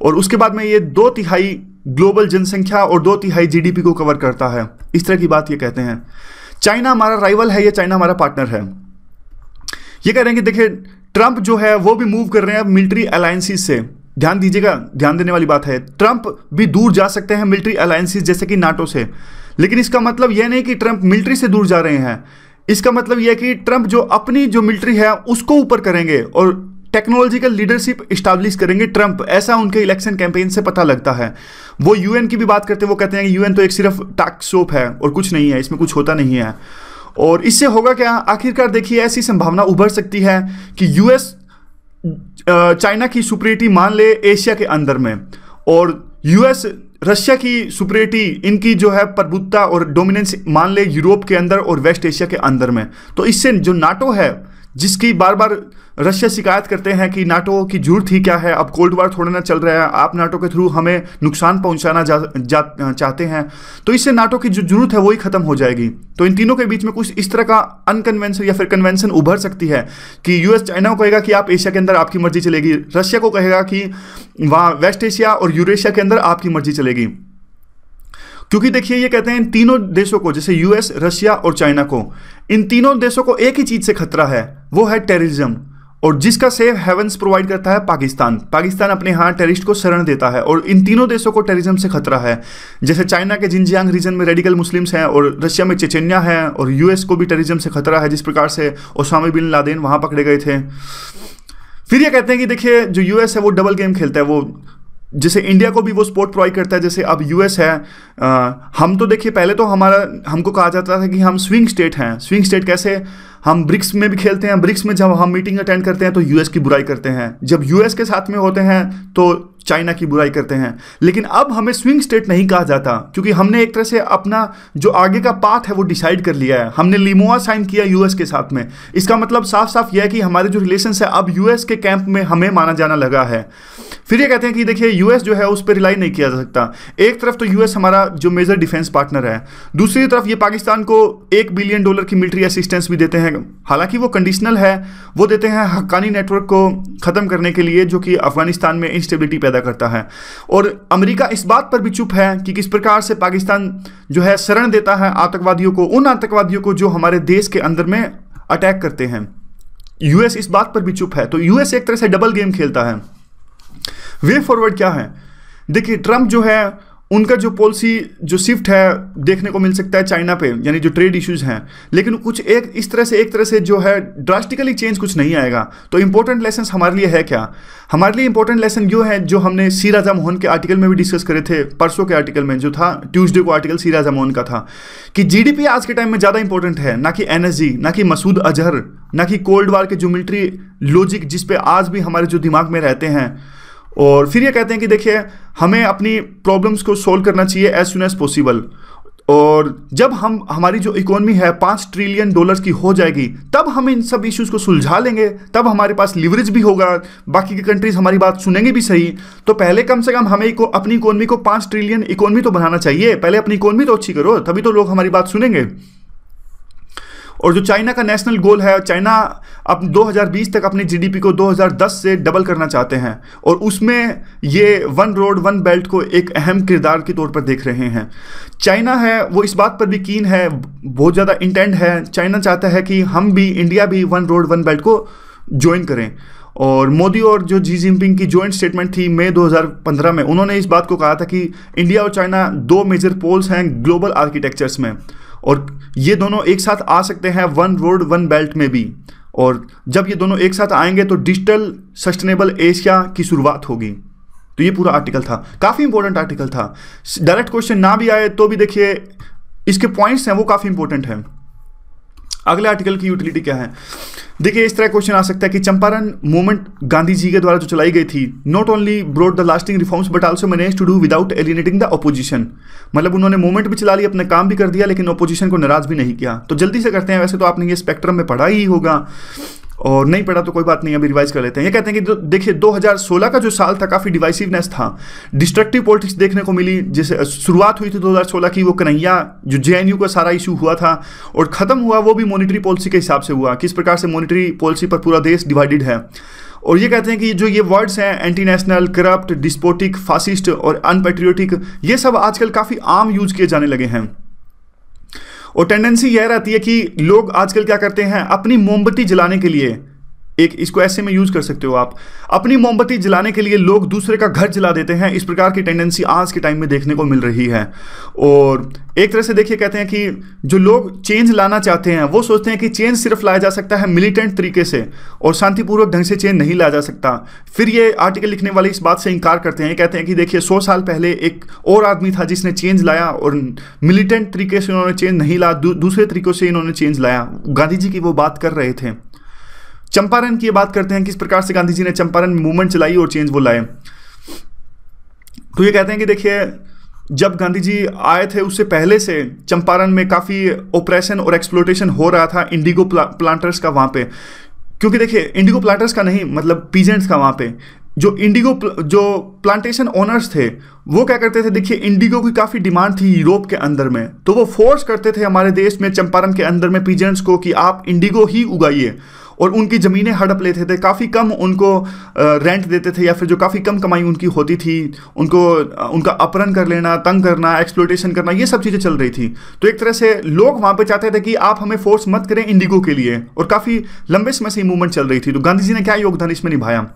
और उसके बाद में ये दो तिहाई ग्लोबल जनसंख्या और दो तिहाई जीडीपी को कवर करता है इस तरह की बात ये कहते हैं चाइना हमारा राइवल है या चाइना हमारा पार्टनर है ये कह रहे हैं कि देखिए ट्रंप जो है वो भी मूव कर रहे हैं मिलिट्री अलायंसिस से ध्यान दीजिएगा ध्यान देने वाली बात है ट्रंप भी दूर जा सकते हैं मिलिट्री अलायंसिस जैसे कि नाटो से लेकिन इसका मतलब यह नहीं कि ट्रंप मिलिट्री से दूर जा रहे हैं इसका मतलब यह कि ट्रंप जो अपनी जो मिलिट्री है उसको ऊपर करेंगे और टेक्नोलॉजिकल लीडरशिप इस्टाब्लिश करेंगे ट्रंप ऐसा उनके इलेक्शन कैंपेन से पता लगता है वो यूएन की भी बात करते हैं वो कहते हैं कि यूएन तो एक सिर्फ टाक शोप है और कुछ नहीं है इसमें कुछ होता नहीं है और इससे होगा क्या आखिरकार देखिए ऐसी संभावना उभर सकती है कि यूएस चाइना की सुप्रियटी मान ले एशिया के अंदर में और यूएस रशिया की सुपरेटी इनकी जो है प्रभुत्ता और डोमिनेंस मान ले यूरोप के अंदर और वेस्ट एशिया के अंदर में तो इससे जो नाटो है जिसकी बार बार रशिया शिकायत करते हैं कि नाटो की जरूरत ही क्या है अब कोल्ड वार थोड़ा ना चल रहा है आप नाटो के थ्रू हमें नुकसान पहुंचाना जा, जा चाहते हैं तो इससे नाटो की जो जरूरत है वही खत्म हो जाएगी तो इन तीनों के बीच में कुछ इस तरह का अनकन्वेंशन या फिर कन्वेंशन उभर सकती है कि यूएस चाइना को कहेगा कि आप एशिया के अंदर आपकी मर्जी चलेगी रशिया को कहेगा कि वहाँ वेस्ट एशिया और यूरेशिया के अंदर आपकी मर्जी चलेगी क्योंकि देखिए ये कहते हैं इन तीनों देशों को जैसे यूएस रशिया और चाइना को इन तीनों देशों को एक ही चीज से खतरा है वो है टेररिज्म और जिसका सेफ हेवंस प्रोवाइड करता है पाकिस्तान पाकिस्तान अपने यहाँ टेररिस्ट को शरण देता है और इन तीनों देशों को टेररिज्म से खतरा है जैसे चाइना के जिनजियांग रीजन में रेडिकल मुस्लिम्स हैं और रशिया में चेचेनिया है और यूएस को भी टेररिज्म से खतरा है जिस प्रकार से ओसामा बिन लादेन वहाँ पकड़े गए थे फिर ये कहते हैं कि देखिए जो यूएस है वो डबल गेम खेलता है वो जैसे इंडिया को भी वो सपोर्ट प्रोवाइड करता है जैसे अब यूएस है आ, हम तो देखिए पहले तो हमारा हमको कहा जाता था कि हम स्विंग स्टेट हैं स्विंग स्टेट कैसे हम ब्रिक्स में भी खेलते हैं ब्रिक्स में जब हम मीटिंग अटेंड करते हैं तो यूएस की बुराई करते हैं जब यूएस के साथ में होते हैं तो चाइना की बुराई करते हैं लेकिन अब हमें स्विंग स्टेट नहीं कहा जाता क्योंकि हमने एक तरह से अपना जो आगे का पाथ है वो डिसाइड कर लिया है हमने लिमोआ साइन किया यूएस के साथ में इसका मतलब साफ साफ यह है कि हमारे जो रिलेशन है अब यूएस के कैंप में हमें माना जाना लगा है फिर ये कहते हैं कि देखिए यूएस जो है उस पर रिलाई नहीं किया जा सकता एक तरफ तो यूएस हमारा जो मेजर डिफेंस पार्टनर है दूसरी तरफ ये पाकिस्तान को एक बिलियन डॉलर की मिलिट्री असिस्टेंस भी देते हैं हालांकि वो कंडीशनल है वो देते हैं हक्कानी नेटवर्क को ख़त्म करने के लिए जो कि अफगानिस्तान में इंस्टेबिलिटी पैदा करता है और अमरीका इस बात पर भी चुप है कि किस प्रकार से पाकिस्तान जो है शरण देता है आतंकवादियों को उन आतंकवादियों को जो हमारे देश के अंदर में अटैक करते हैं यूएस इस बात पर भी चुप है तो यूएस एक तरह से डबल गेम खेलता है वे फॉरवर्ड क्या है देखिए ट्रंप जो है उनका जो पॉलिसी जो शिफ्ट है देखने को मिल सकता है चाइना पे यानी जो ट्रेड इश्यूज हैं लेकिन कुछ एक इस तरह से एक तरह से जो है ड्रास्टिकली चेंज कुछ नहीं आएगा तो इंपॉर्टेंट लेसन हमारे लिए है क्या हमारे लिए इंपॉर्टेंट लेसन यो है जो हमने सी राजा मोहन के आर्टिकल में भी डिस्कस करे थे परसों के आर्टिकल में जो था ट्यूजडे को आर्टिकल सी राजा मोहन का था कि जीडीपी आज के टाइम में ज़्यादा इंपॉर्टेंट है ना कि एनएसजी ना कि मसूद अजहर ना कि कोल्ड वार के जो मिलिट्री लॉजिक जिस पे आज भी हमारे जो दिमाग में रहते हैं और फिर ये कहते हैं कि देखिए हमें अपनी प्रॉब्लम्स को सोल्व करना चाहिए एज सुन एज पॉसिबल और जब हम हमारी जो इकोनॉमी है पाँच ट्रिलियन डॉलर्स की हो जाएगी तब हम इन सब इश्यूज़ को सुलझा लेंगे तब हमारे पास लिवरेज भी होगा बाकी की कंट्रीज़ हमारी बात सुनेंगे भी सही तो पहले कम से कम हमें को, अपनी इकोनॉमी को पाँच ट्रिलियन इकोनॉमी तो बनाना चाहिए पहले अपनी इकोनॉमी तो अच्छी करो तभी तो लोग हमारी बात सुनेंगे और जो चाइना का नेशनल गोल है चाइना अब 2020 तक अपनी जीडीपी को 2010 से डबल करना चाहते हैं और उसमें ये वन रोड वन बेल्ट को एक अहम किरदार के तौर पर देख रहे हैं चाइना है वो इस बात पर भी कीन है बहुत ज़्यादा इंटेंट है चाइना चाहता है कि हम भी इंडिया भी वन रोड वन बेल्ट को ज्वाइन करें और मोदी और जो जी जिनपिंग की जॉइंट स्टेटमेंट थी मई 2015 में उन्होंने इस बात को कहा था कि इंडिया और चाइना दो मेजर पोल्स हैं ग्लोबल आर्किटेक्चर्स में और ये दोनों एक साथ आ सकते हैं वन रोड वन बेल्ट में भी और जब ये दोनों एक साथ आएंगे तो डिजिटल सस्टेनेबल एशिया की शुरुआत होगी तो ये पूरा आर्टिकल था काफ़ी इंपॉर्टेंट आर्टिकल था डायरेक्ट क्वेश्चन ना भी आए तो भी देखिए इसके पॉइंट्स हैं वो काफ़ी इंपॉर्टेंट हैं अगले आर्टिकल की यूटिलिटी क्या है देखिए इस तरह क्वेश्चन आ सकता है कि चंपारण मूवमेंट गांधी जी के द्वारा जो चलाई गई थी not only brought the lasting reforms but also manage to do without alienating the opposition मतलब उन्होंने मूवमेंट भी चला ली अपने काम भी कर दिया लेकिन अपोजिशन को नाराज भी नहीं किया तो जल्दी से करते हैं वैसे तो आपने ये स्पेक्ट्रम में पढ़ा ही होगा और नहीं पढ़ा तो कोई बात नहीं अभी रिवाइज कर लेते हैं ये कहते हैं कि देखिए 2016 का जो साल था काफ़ी डिवाइसिवनेस था डिस्ट्रक्टिव पॉलिटिक्स देखने को मिली जैसे शुरुआत हुई थी 2016 की वो कन्हैया जो जे का सारा इशू हुआ था और ख़त्म हुआ वो भी मॉनिटरी पॉलिसी के हिसाब से हुआ किस प्रकार से मॉनिटरी पॉलिसी पर पूरा देश डिवाइडेड है और ये कहते हैं कि जो ये वर्ड्स हैं anti national corrupt despotic fascist और अनपेट्रियोटिक ये सब आजकल काफ़ी आम यूज किए जाने लगे हैं और टेंडेंसी यह रहती है कि लोग आजकल क्या करते हैं अपनी मोमबत्ती जलाने के लिए एक इसको ऐसे में यूज कर सकते हो आप अपनी मोमबत्ती जलाने के लिए लोग दूसरे का घर जला देते हैं इस प्रकार की टेंडेंसी आज के टाइम में देखने को मिल रही है और एक तरह से देखिए कहते हैं कि जो लोग चेंज लाना चाहते हैं वो सोचते हैं कि चेंज सिर्फ लाया जा सकता है मिलिटेंट तरीके से और शांतिपूर्वक ढंग से चेंज नहीं लाया जा सकता फिर ये आर्टिकल लिखने वाले इस बात से इंकार करते हैं कहते हैं कि देखिए सौ साल पहले एक और आदमी था जिसने चेंज लाया और मिलिटेंट तरीके से उन्होंने चेंज नहीं लाया दूसरे तरीकों से इन्होंने चेंज लाया गांधी जी की वो बात कर रहे थे चंपारण की बात करते हैं किस प्रकार से गांधी जी ने चंपारण मूवमेंट चलाई और चेंज वो लाए तो ये कहते हैं कि देखिए जब गांधी जी आए थे उससे पहले से चंपारण में काफ़ी ऑपरेशन और एक्सप्लोटेशन हो रहा था इंडिगो प्ला, प्लांटर्स का वहाँ पे क्योंकि देखिए इंडिगो प्लांटर्स का नहीं मतलब पीजेंट्स का वहाँ पे जो इंडिगो जो प्लांटेशन ओनर्स थे वो क्या करते थे देखिए इंडिगो की काफ़ी डिमांड थी यूरोप के अंदर में तो वो फोर्स करते थे हमारे देश में चंपारण के अंदर में पीजेंट्स को कि आप इंडिगो ही उगाइए और उनकी ज़मीनें हड़प लेते थे काफ़ी कम उनको रेंट देते थे या फिर जो काफ़ी कम कमाई उनकी होती थी उनको उनका अपहरण कर लेना तंग करना एक्सप्लोटेशन करना ये सब चीज़ें चल रही थी तो एक तरह से लोग वहाँ पर चाहते थे कि आप हमें फोर्स मत करें इंडिगो के लिए और काफ़ी लंबे समय से मूवमेंट चल रही थी तो गांधी जी ने क्या योगदान इसमें निभाया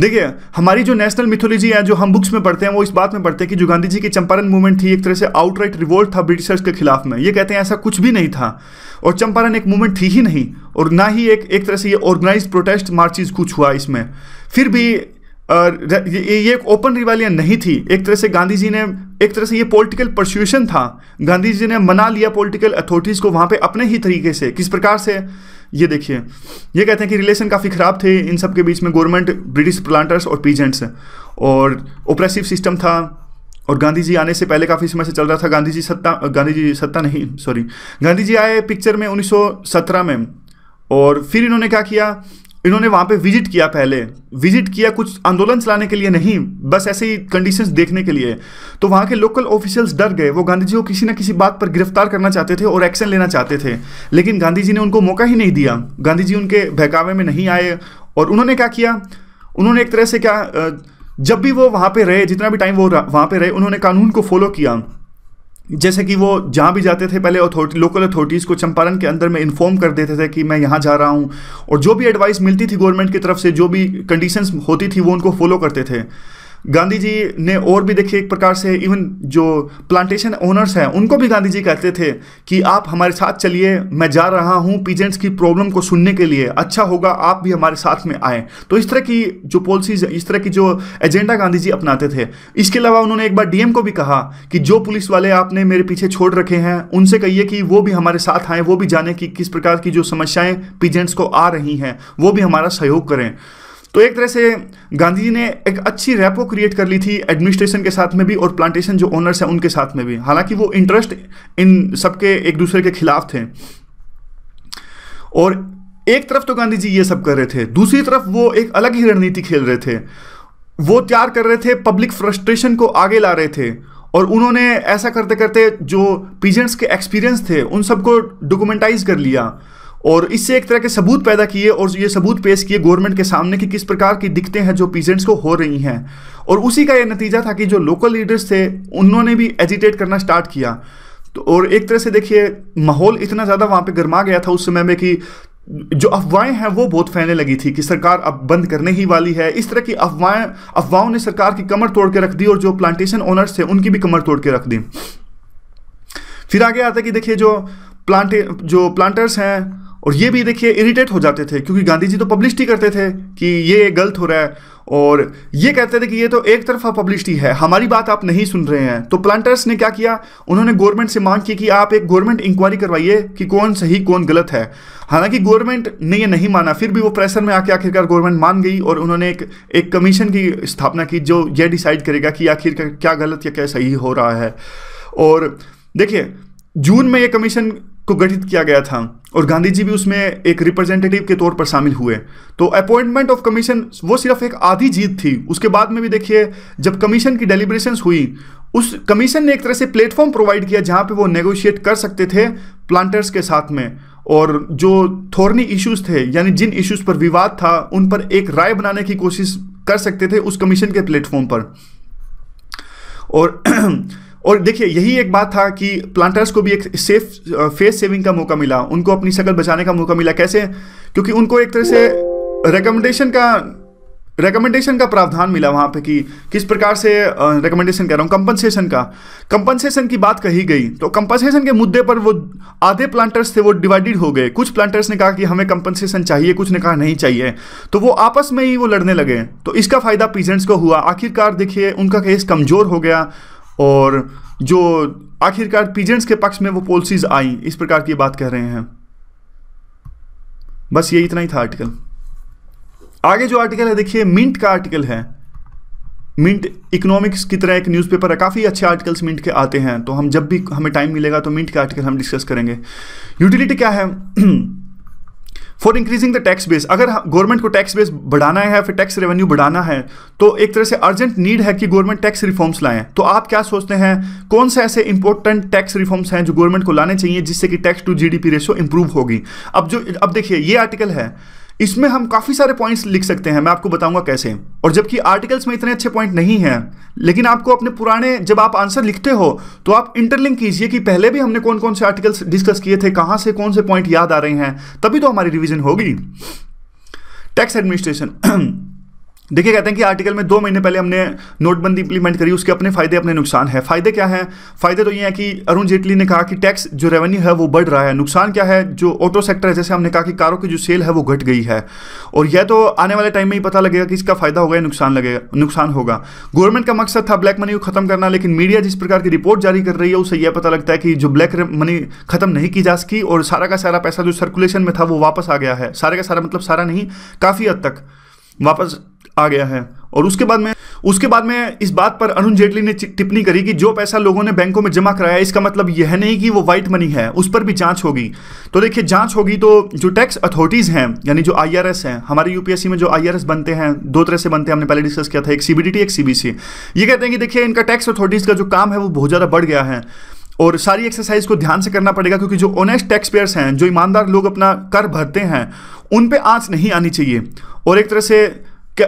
देखिए हमारी जो नेशनल मिथोलॉजी है जो हम बुक्स में पढ़ते हैं वो इस बात में पढ़ते हैं कि जो गांधी जी की चंपारण मूवमेंट थी एक तरह से आउटराइट रिवोल्ट था ब्रिटिशर्स के खिलाफ में ये कहते हैं ऐसा कुछ भी नहीं था और चंपारण एक मूवमेंट थी ही नहीं और ना ही एक एक तरह से ये ऑर्गेनाइज प्रोटेस्ट मार्चिज कुछ हुआ इसमें फिर भी ये एक ओपन रिवालियन नहीं थी एक तरह से गांधी जी ने एक तरह से ये पॉलिटिकल परस्यूशन था गांधी जी ने मना लिया पॉलिटिकल अथॉरिटीज़ को वहाँ पे अपने ही तरीके से किस प्रकार से ये देखिए ये कहते हैं कि रिलेशन काफ़ी ख़राब थे इन सब के बीच में गवर्नमेंट ब्रिटिश प्लांटर्स और पीजेंट्स और ओप्रेसिव सिस्टम था और गांधी जी आने से पहले काफ़ी समय से चल रहा था गांधी जी सत्ता गांधी जी सत्ता नहीं सॉरी गांधी जी आए पिक्चर में 1917 में और फिर इन्होंने क्या किया इन्होंने वहाँ पे विजिट किया पहले विजिट किया कुछ आंदोलन चलाने के लिए नहीं बस ऐसे ही कंडीशंस देखने के लिए तो वहाँ के लोकल ऑफिशियल्स डर गए वो गांधी जी को किसी ना किसी बात पर गिरफ्तार करना चाहते थे और एक्शन लेना चाहते थे लेकिन गांधी जी ने उनको मौका ही नहीं दिया गांधी जी उनके बहकावे में नहीं आए और उन्होंने क्या किया उन्होंने एक तरह से क्या जब भी वो वहाँ पर रहे जितना भी टाइम वो वहाँ पर रहे उन्होंने कानून को फॉलो किया जैसे कि वो जहाँ भी जाते थे पहले अथॉरिटी लोकल अथॉरिटीज़ को चंपारण के अंदर में इन्फॉर्म कर देते थे कि मैं यहाँ जा रहा हूँ और जो भी एडवाइस मिलती थी गवर्नमेंट की तरफ से जो भी कंडीशंस होती थी वो उनको फॉलो करते थे गांधी जी ने और भी देखिए एक प्रकार से इवन जो प्लांटेशन ओनर्स हैं उनको भी गांधी जी कहते थे कि आप हमारे साथ चलिए मैं जा रहा हूँ पीजेंट्स की प्रॉब्लम को सुनने के लिए अच्छा होगा आप भी हमारे साथ में आएँ तो इस तरह की जो पॉलिसीज इस तरह की जो एजेंडा गांधी जी अपनाते थे इसके अलावा उन्होंने एक बार डीएम को भी कहा कि जो पुलिस वाले आपने मेरे पीछे छोड़ रखे हैं उनसे कहिए कि वो भी हमारे साथ आए वो भी जाने कि किस प्रकार की जो समस्याएं पीजेंट्स को आ रही हैं वो भी हमारा सहयोग करें तो एक तरह से गांधी जी ने एक अच्छी रेपो क्रिएट कर ली थी एडमिनिस्ट्रेशन के साथ में भी और प्लांटेशन जो ओनर्स हैं उनके साथ में भी हालांकि वो इंटरेस्ट इन सबके एक दूसरे के खिलाफ थे और एक तरफ तो गांधी जी ये सब कर रहे थे दूसरी तरफ वो एक अलग ही रणनीति खेल रहे थे वो तैयार कर रहे थे पब्लिक फ्रस्ट्रेशन को आगे ला रहे थे और उन्होंने ऐसा करते करते जो पीजेंट्स के एक्सपीरियंस थे उन सबको डॉक्यूमेंटाइज कर लिया और इससे एक तरह के सबूत पैदा किए और ये सबूत पेश किए गवर्नमेंट के सामने कि किस प्रकार की दिक्कतें हैं जो पीजेंट्स को हो रही हैं और उसी का ये नतीजा था कि जो लोकल लीडर्स थे उन्होंने भी एजिटेट करना स्टार्ट किया तो और एक तरह से देखिए माहौल इतना ज़्यादा वहाँ पर गर्मा गया था उस समय में कि जो अफवाहें हैं वो बहुत फैलने लगी थी कि सरकार अब बंद करने ही वाली है इस तरह की अफवाहें अफवाहों ने सरकार की कमर तोड़ के रख दी और जो प्लांटेशन ओनर्स थे उनकी भी कमर तोड़ के रख दी फिर आगे आता है कि देखिए जो प्लांटे जो प्लांटर्स हैं और ये भी देखिए इरिटेट हो जाते थे क्योंकि गांधी जी तो पब्लिशिटी करते थे कि ये गलत हो रहा है और ये कहते थे कि ये तो एक तरफा पब्लिशिटी है हमारी बात आप नहीं सुन रहे हैं तो प्लांटर्स ने क्या किया उन्होंने गवर्नमेंट से मांग की कि आप एक गवर्नमेंट इंक्वायरी करवाइए कि कौन सही कौन गलत है हालांकि गवर्नमेंट ने ये नहीं माना फिर भी वो प्रेशर में आके आखिरकार गवर्नमेंट मान गई और उन्होंने एक एक कमीशन की स्थापना की जो ये डिसाइड करेगा कि आखिर क्या गलत या क्या सही हो रहा है और देखिए जून में ये कमीशन को गठित किया गया था और गांधी जी भी उसमें एक रिप्रेजेंटेटिव के तौर पर शामिल हुए तो अपॉइंटमेंट ऑफ कमीशन वो सिर्फ एक आधी जीत थी उसके बाद में भी देखिए जब कमीशन की डेलीब्रेशन हुई उस कमीशन ने एक तरह से प्लेटफॉर्म प्रोवाइड किया जहां पे वो नेगोशिएट कर सकते थे प्लांटर्स के साथ में और जो थोरनी इश्यूज थे यानी जिन इश्यूज पर विवाद था उन पर एक राय बनाने की कोशिश कर सकते थे उस कमीशन के प्लेटफॉर्म पर और और देखिए यही एक बात था कि प्लांटर्स को भी एक सेफ फेस सेविंग का मौका मिला उनको अपनी शक्ल बचाने का मौका मिला कैसे क्योंकि उनको एक तरह से रिकमेंडेशन का रिकमेंडेशन का प्रावधान मिला वहाँ पे कि किस प्रकार से रिकमेंडेशन कह रहा हूँ कंपनसेशन का कंपनसेशन की बात कही गई तो कंपनसेशन के मुद्दे पर वो आधे प्लांटर्स थे वो डिवाइडेड हो गए कुछ प्लांटर्स ने कहा कि हमें कंपनसेशन चाहिए कुछ ने कहा नहीं चाहिए तो वो आपस में ही वो लड़ने लगे तो इसका फायदा पीजेंट्स को हुआ आखिरकार देखिए उनका केस कमज़ोर हो गया और जो आखिरकार पीजेंट्स के पक्ष में वो पॉलिसीज आई इस प्रकार की बात कह रहे हैं बस ये इतना ही था आर्टिकल आगे जो आर्टिकल है देखिए मिंट का आर्टिकल है मिंट इकोनॉमिक्स की तरह एक न्यूज़पेपर है काफ़ी अच्छे आर्टिकल्स मिंट के आते हैं तो हम जब भी हमें टाइम मिलेगा तो मिंट का आर्टिकल हम डिस्कस करेंगे यूटिलिटी क्या है for increasing the tax base अगर गवर्नमेंट हाँ, को टैक्स बेस बढ़ाना है या फिर टैक्स रेवेन्यू बढ़ाना है तो एक तरह से अर्जेंट नीड है कि गवर्नमेंट टैक्स रिफॉर्म्स लाएं तो आप क्या सोचते हैं कौन से ऐसे इंपॉर्टेंट टैक्स रिफॉर्म्स हैं जो गवर्नमेंट को लाने चाहिए जिससे कि tax to GDP ratio improve होगी अब जो अब देखिए ये आर्टिकल है इसमें हम काफ़ी सारे पॉइंट्स लिख सकते हैं मैं आपको बताऊंगा कैसे और जबकि आर्टिकल्स में इतने अच्छे पॉइंट नहीं हैं लेकिन आपको अपने पुराने जब आप आंसर लिखते हो तो आप इंटरलिंक कीजिए कि पहले भी हमने कौन कौन से आर्टिकल्स डिस्कस किए थे कहां से कौन से पॉइंट याद आ रहे हैं तभी तो हमारी रिविजन होगी टैक्स एडमिनिस्ट्रेशन देखिए कहते हैं कि आर्टिकल में दो महीने पहले हमने नोटबंदी इंप्लीमेंट करी उसके अपने फायदे अपने नुकसान है फायदे क्या हैं फायदे तो ये हैं कि अरुण जेटली ने कहा कि टैक्स जो रेवेन्यू है वो बढ़ रहा है नुकसान क्या है जो ऑटो सेक्टर है जैसे हमने कहा कि कारों की जो सेल है वो घट गई है और यह तो आने वाले टाइम में ही पता लगेगा कि इसका फायदा होगा या नुकसान लगेगा नुकसान होगा गवर्नमेंट का मकसद था ब्लैक मनी को खत्म करना लेकिन मीडिया जिस प्रकार की रिपोर्ट जारी कर रही है उससे यह पता लगता है कि जो ब्लैक मनी खत्म नहीं की जा सकी और सारा का सारा पैसा जो सर्कुलेशन में था वो वापस आ गया है सारे का सारा मतलब सारा नहीं काफ़ी हद तक वापस आ गया है और उसके बाद में उसके बाद में इस बात पर अरुण जेटली ने टिप्पणी करी कि जो पैसा लोगों ने बैंकों में जमा कराया इसका मतलब यह नहीं कि वो व्हाइट मनी है उस पर भी जांच होगी तो देखिए जांच होगी तो जो टैक्स अथॉरिटीज़ हैं यानी जो आईआरएस हैं हमारे यूपीएससी में जो आई बनते हैं दो तरह से बनते हैं हमने पहले डिस्कस किया था एक सीबीडीटी एक सीबीसी ये कहते हैं कि देखिए इनका टैक्स अथॉरिटीज़ का जो काम है वो बहुत ज़्यादा बढ़ गया है और सारी एक्सरसाइज को ध्यान से करना पड़ेगा क्योंकि जो ऑनेस्ट टैक्स पेयर्स हैं जो ईमानदार लोग अपना कर भरते हैं उन पर आँच नहीं आनी चाहिए और एक तरह से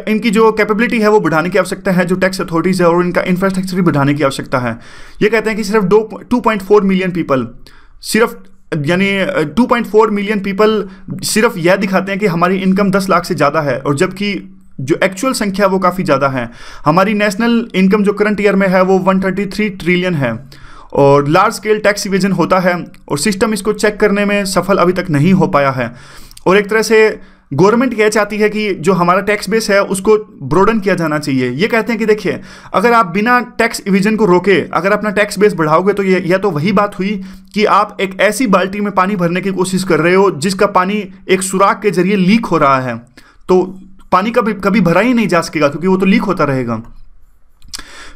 इनकी जो कैपेबिलिटी है वो बढ़ाने की आवश्यकता है जो टैक्स अथॉरिटीज़ है और इनका इंफ्रास्ट्रक्चर भी बढ़ाने की आवश्यकता है ये कहते हैं कि सिर्फ दो two point four million people सिर्फ यानी 2.4 मिलियन पीपल सिर्फ यह दिखाते हैं कि हमारी इनकम 10 लाख से ज़्यादा है और जबकि जो एक्चुअल संख्या वो काफ़ी ज़्यादा है हमारी नेशनल इनकम जो करंट ईयर में है वो 133 ट्रिलियन है और लार्ज स्केल टैक्स इविजन होता है और सिस्टम इसको चेक करने में सफल अभी तक नहीं हो पाया है और एक तरह से गवर्नमेंट यह चाहती है कि जो हमारा टैक्स बेस है उसको ब्रोडन किया जाना चाहिए ये कहते हैं कि देखिए अगर आप बिना टैक्स इविजन को रोके अगर अपना टैक्स बेस बढ़ाओगे तो ये तो वही बात हुई कि आप एक ऐसी बाल्टी में पानी भरने की कोशिश कर रहे हो जिसका पानी एक सुराख के जरिए लीक हो रहा है तो पानी कभी कभी भरा ही नहीं जा सकेगा क्योंकि वो तो लीक होता रहेगा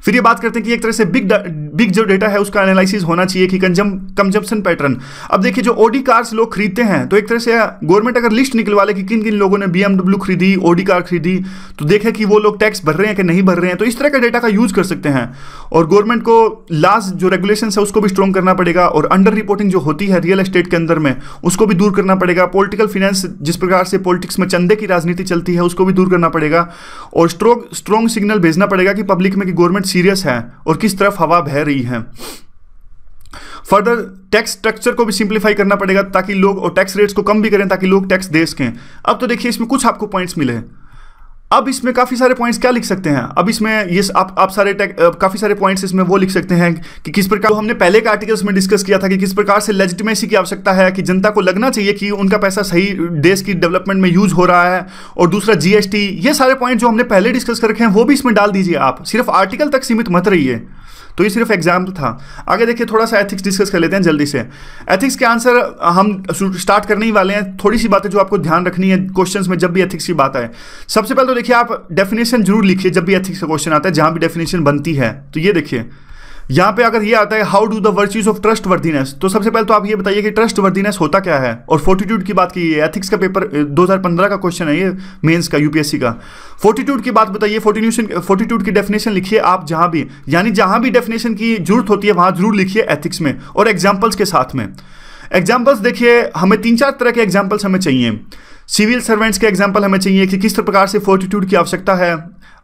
फिर ये बात करते हैं कि एक तरह से बिग बिग जो डेटा है उसका एनालिसिस होना चाहिए कि कंजम कंजम्पशन पैटर्न अब देखिए जो ओडी कार्स लोग खरीदते हैं तो एक तरह से गवर्नमेंट अगर लिस्ट निकलवा ले कि किन किन लोगों ने बी खरीदी ओडी कार खरीदी तो देखे कि वो लोग टैक्स भर रहे हैं कि नहीं भर रहे हैं तो इस तरह का डेटा का यूज कर सकते हैं और गवर्नमेंट को लास्ट जो रेगुलेशन है उसको भी स्ट्रॉन्ग करना पड़ेगा और अंडर रिपोर्टिंग जो होती है रियल एस्टेट के अंदर में उसको भी दूर करना पड़ेगा पोलिटिकल फाइनेंस जिस प्रकार से पॉलिटिक्स में चंदे की राजनीति चलती है उसको भी दूर करना पड़ेगा और स्ट्रॉग स्ट्रॉन्ग सिग्नल भेजना पड़ेगा कि पब्लिक में कि गवर्नमेंट सीरियस है और किस तरफ हवा बह रही है फर्दर टैक्स स्ट्रक्चर को भी सिंप्लीफाई करना पड़ेगा ताकि लोग और टैक्स रेट्स को कम भी करें ताकि लोग टैक्स दे सकें अब तो देखिए इसमें कुछ आपको पॉइंट्स मिले हैं अब इसमें काफ़ी सारे पॉइंट्स क्या लिख सकते हैं अब इसमें ये आप आप सारे काफ़ी सारे पॉइंट्स इसमें वो लिख सकते हैं कि किस प्रकार तो हमने पहले के आर्टिकल्स में डिस्कस किया था कि किस प्रकार से लेजिटिमेसी की आवश्यकता है कि जनता को लगना चाहिए कि उनका पैसा सही देश की डेवलपमेंट में यूज हो रहा है और दूसरा जीएसटी ये सारे पॉइंट जो हमने पहले डिस्कस कर रखे हैं वो भी इसमें डाल दीजिए आप सिर्फ आर्टिकल तक सीमित मत रहिए तो ये सिर्फ एग्जाम्पल था आगे देखिए थोड़ा सा एथिक्स डिस्कस कर लेते हैं जल्दी से एथिक्स के आंसर हम स्टार्ट करने ही वाले हैं थोड़ी सी बातें जो आपको ध्यान रखनी है क्वेश्चन में जब भी एथिक्स की बात आए सबसे पहले तो देखिए आप डेफिनेशन जरूर लिखिए जब भी एथिक्स का क्वेश्चन आता है जहां भी डेफिनेशन बनती है तो ये देखिए यहां पे अगर ये आता है how do the virtues of trustworthiness तो सबसे पहले तो आप ये बताइए कि ट्रस्ट वर्दीनेस होता क्या है और फोर्टीट्यूड की बात की है एथिक्स का पेपर 2015 का क्वेश्चन है ये मेंस का यूपीएससी का फोर्टीट्यूड की बात बताइए फोर्टीट्यूड की डेफिनेशन लिखिए आप जहां भी यानी जहां भी डेफिनेशन की जरूरत होती है वहां जरूर लिखिए एथिक्स में और एग्जाम्पल्स के साथ में एग्जाम्पल्स देखिए हमें तीन चार तरह के एग्जाम्पल्स हमें चाहिए सिविल सर्वेंट्स के एग्जाम्पल हमें चाहिए कि किस प्रकार से फोर्टीट्यूड की आवश्यकता है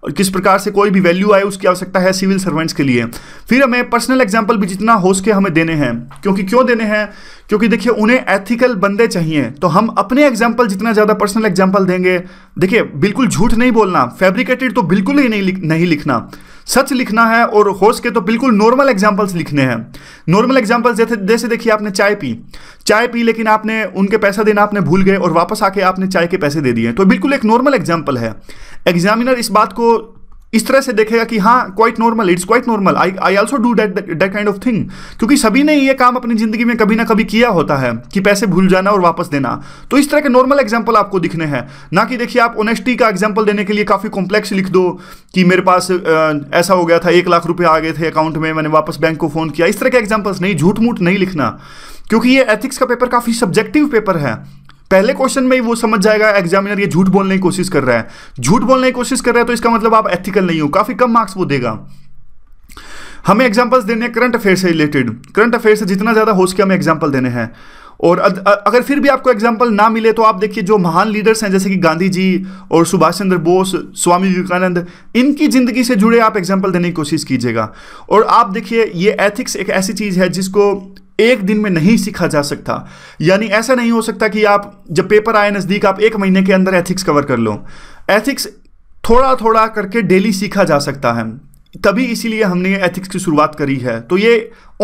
और किस प्रकार से कोई भी वैल्यू आए उसकी आवश्यकता है सिविल सर्वेंट्स के लिए फिर हमें पर्सनल एग्जाम्पल भी जितना हो सके हमें देने हैं क्योंकि क्यों देने हैं क्योंकि देखिए उन्हें एथिकल बंदे चाहिए तो हम अपने एग्जाम्पल जितना ज़्यादा पर्सनल एग्जाम्पल देंगे देखिए बिल्कुल झूठ नहीं बोलना फैब्रिकेटेड तो बिल्कुल ही नहीं लिख, नहीं लिखना सच लिखना है और होश के तो बिल्कुल नॉर्मल एग्जाम्पल्स लिखने हैं नॉर्मल एग्जाम्पल्स जैसे जैसे देखिए आपने चाय पी चाय पी लेकिन आपने उनके पैसा देना आपने भूल गए और वापस आके आपने चाय के पैसे दे दिए तो बिल्कुल एक नॉर्मल एग्जाम्पल है एग्जामिनर इस बात को इस तरह से देखेगा कि हाँ quite normal it's quite normal I I also do that that kind of thing क्योंकि सभी ने ये काम अपनी जिंदगी में कभी ना कभी किया होता है कि पैसे भूल जाना और वापस देना तो इस तरह के नॉर्मल एग्जाम्पल आपको दिखने हैं ना कि देखिए आप ओनेस्टी का एग्जाम्पल देने के लिए काफ़ी कॉम्प्लेक्स लिख दो कि मेरे पास आ, ऐसा हो गया था एक लाख रुपये आ गए थे अकाउंट में मैंने वापस बैंक को फ़ोन किया इस तरह के एग्जाम्पल्स नहीं झूठ मूठ नहीं लिखना क्योंकि ये एथिक्स का पेपर काफ़ी सब्जेक्टिव पेपर है पहले क्वेश्चन में ही वो समझ जाएगा एग्जामिनर ये झूठ बोलने की कोशिश कर रहा है झूठ बोलने की कोशिश कर रहा है तो इसका मतलब आप एथिकल नहीं हो काफी कम मार्क्स वो देगा हमें एग्जाम्पल्स देने हैं करंट अफेयर से रिलेटेड करंट अफेयर से जितना ज़्यादा हो सके हमें एग्जाम्पल देने हैं और अगर फिर भी आपको एग्जाम्पल ना मिले तो आप देखिए जो महान लीडर्स हैं जैसे कि गांधी जी और सुभाष चंद्र बोस स्वामी विवेकानंद इनकी ज़िंदगी से जुड़े आप एग्जाम्पल देने की कोशिश कीजिएगा और आप देखिए ये एथिक्स एक ऐसी चीज़ है जिसको एक दिन में नहीं सीखा जा सकता यानी ऐसा नहीं हो सकता कि आप जब पेपर आए नज़दीक आप एक महीने के अंदर एथिक्स कवर कर लो एथिक्स थोड़ा थोड़ा करके डेली सीखा जा सकता है तभी इसीलिए हमने एथिक्स की शुरुआत करी है तो ये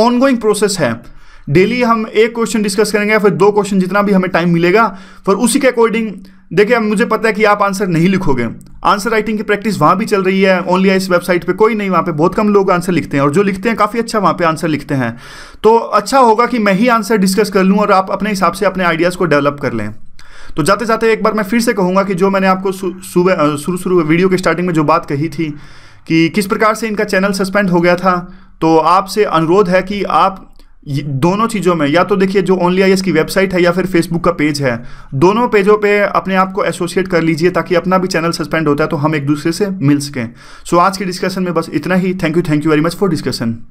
ऑनगोइंग प्रोसेस है डेली हम एक क्वेश्चन डिस्कस करेंगे फिर दो क्वेश्चन जितना भी हमें टाइम मिलेगा फिर उसी के अकॉर्डिंग देखिए मुझे पता है कि आप आंसर नहीं लिखोगे आंसर राइटिंग की प्रैक्टिस वहां भी चल रही है ओनली इस वेबसाइट पे कोई नहीं वहां पे बहुत कम लोग आंसर लिखते हैं और जो लिखते हैं काफ़ी अच्छा वहां पे आंसर लिखते हैं तो अच्छा होगा कि मैं ही आंसर डिस्कस कर लूँ और आप अपने हिसाब से अपने आइडियाज़ को डेवलप कर लें तो जाते जाते एक बार मैं फिर से कहूँगा कि जो मैंने आपको सुबह शुरू शुरू वीडियो के स्टार्टिंग में जो बात कही थी कि किस प्रकार से इनका चैनल सस्पेंड हो गया था तो आपसे अनुरोध है कि आप दोनों चीज़ों में या तो देखिए जो ओनली आई की वेबसाइट है या फिर फेसबुक का पेज है दोनों पेजों पे अपने आप को एसोसिएट कर लीजिए ताकि अपना भी चैनल सस्पेंड होता है तो हम एक दूसरे से मिल सकें सो so, आज के डिस्कशन में बस इतना ही thank you thank you very much for discussion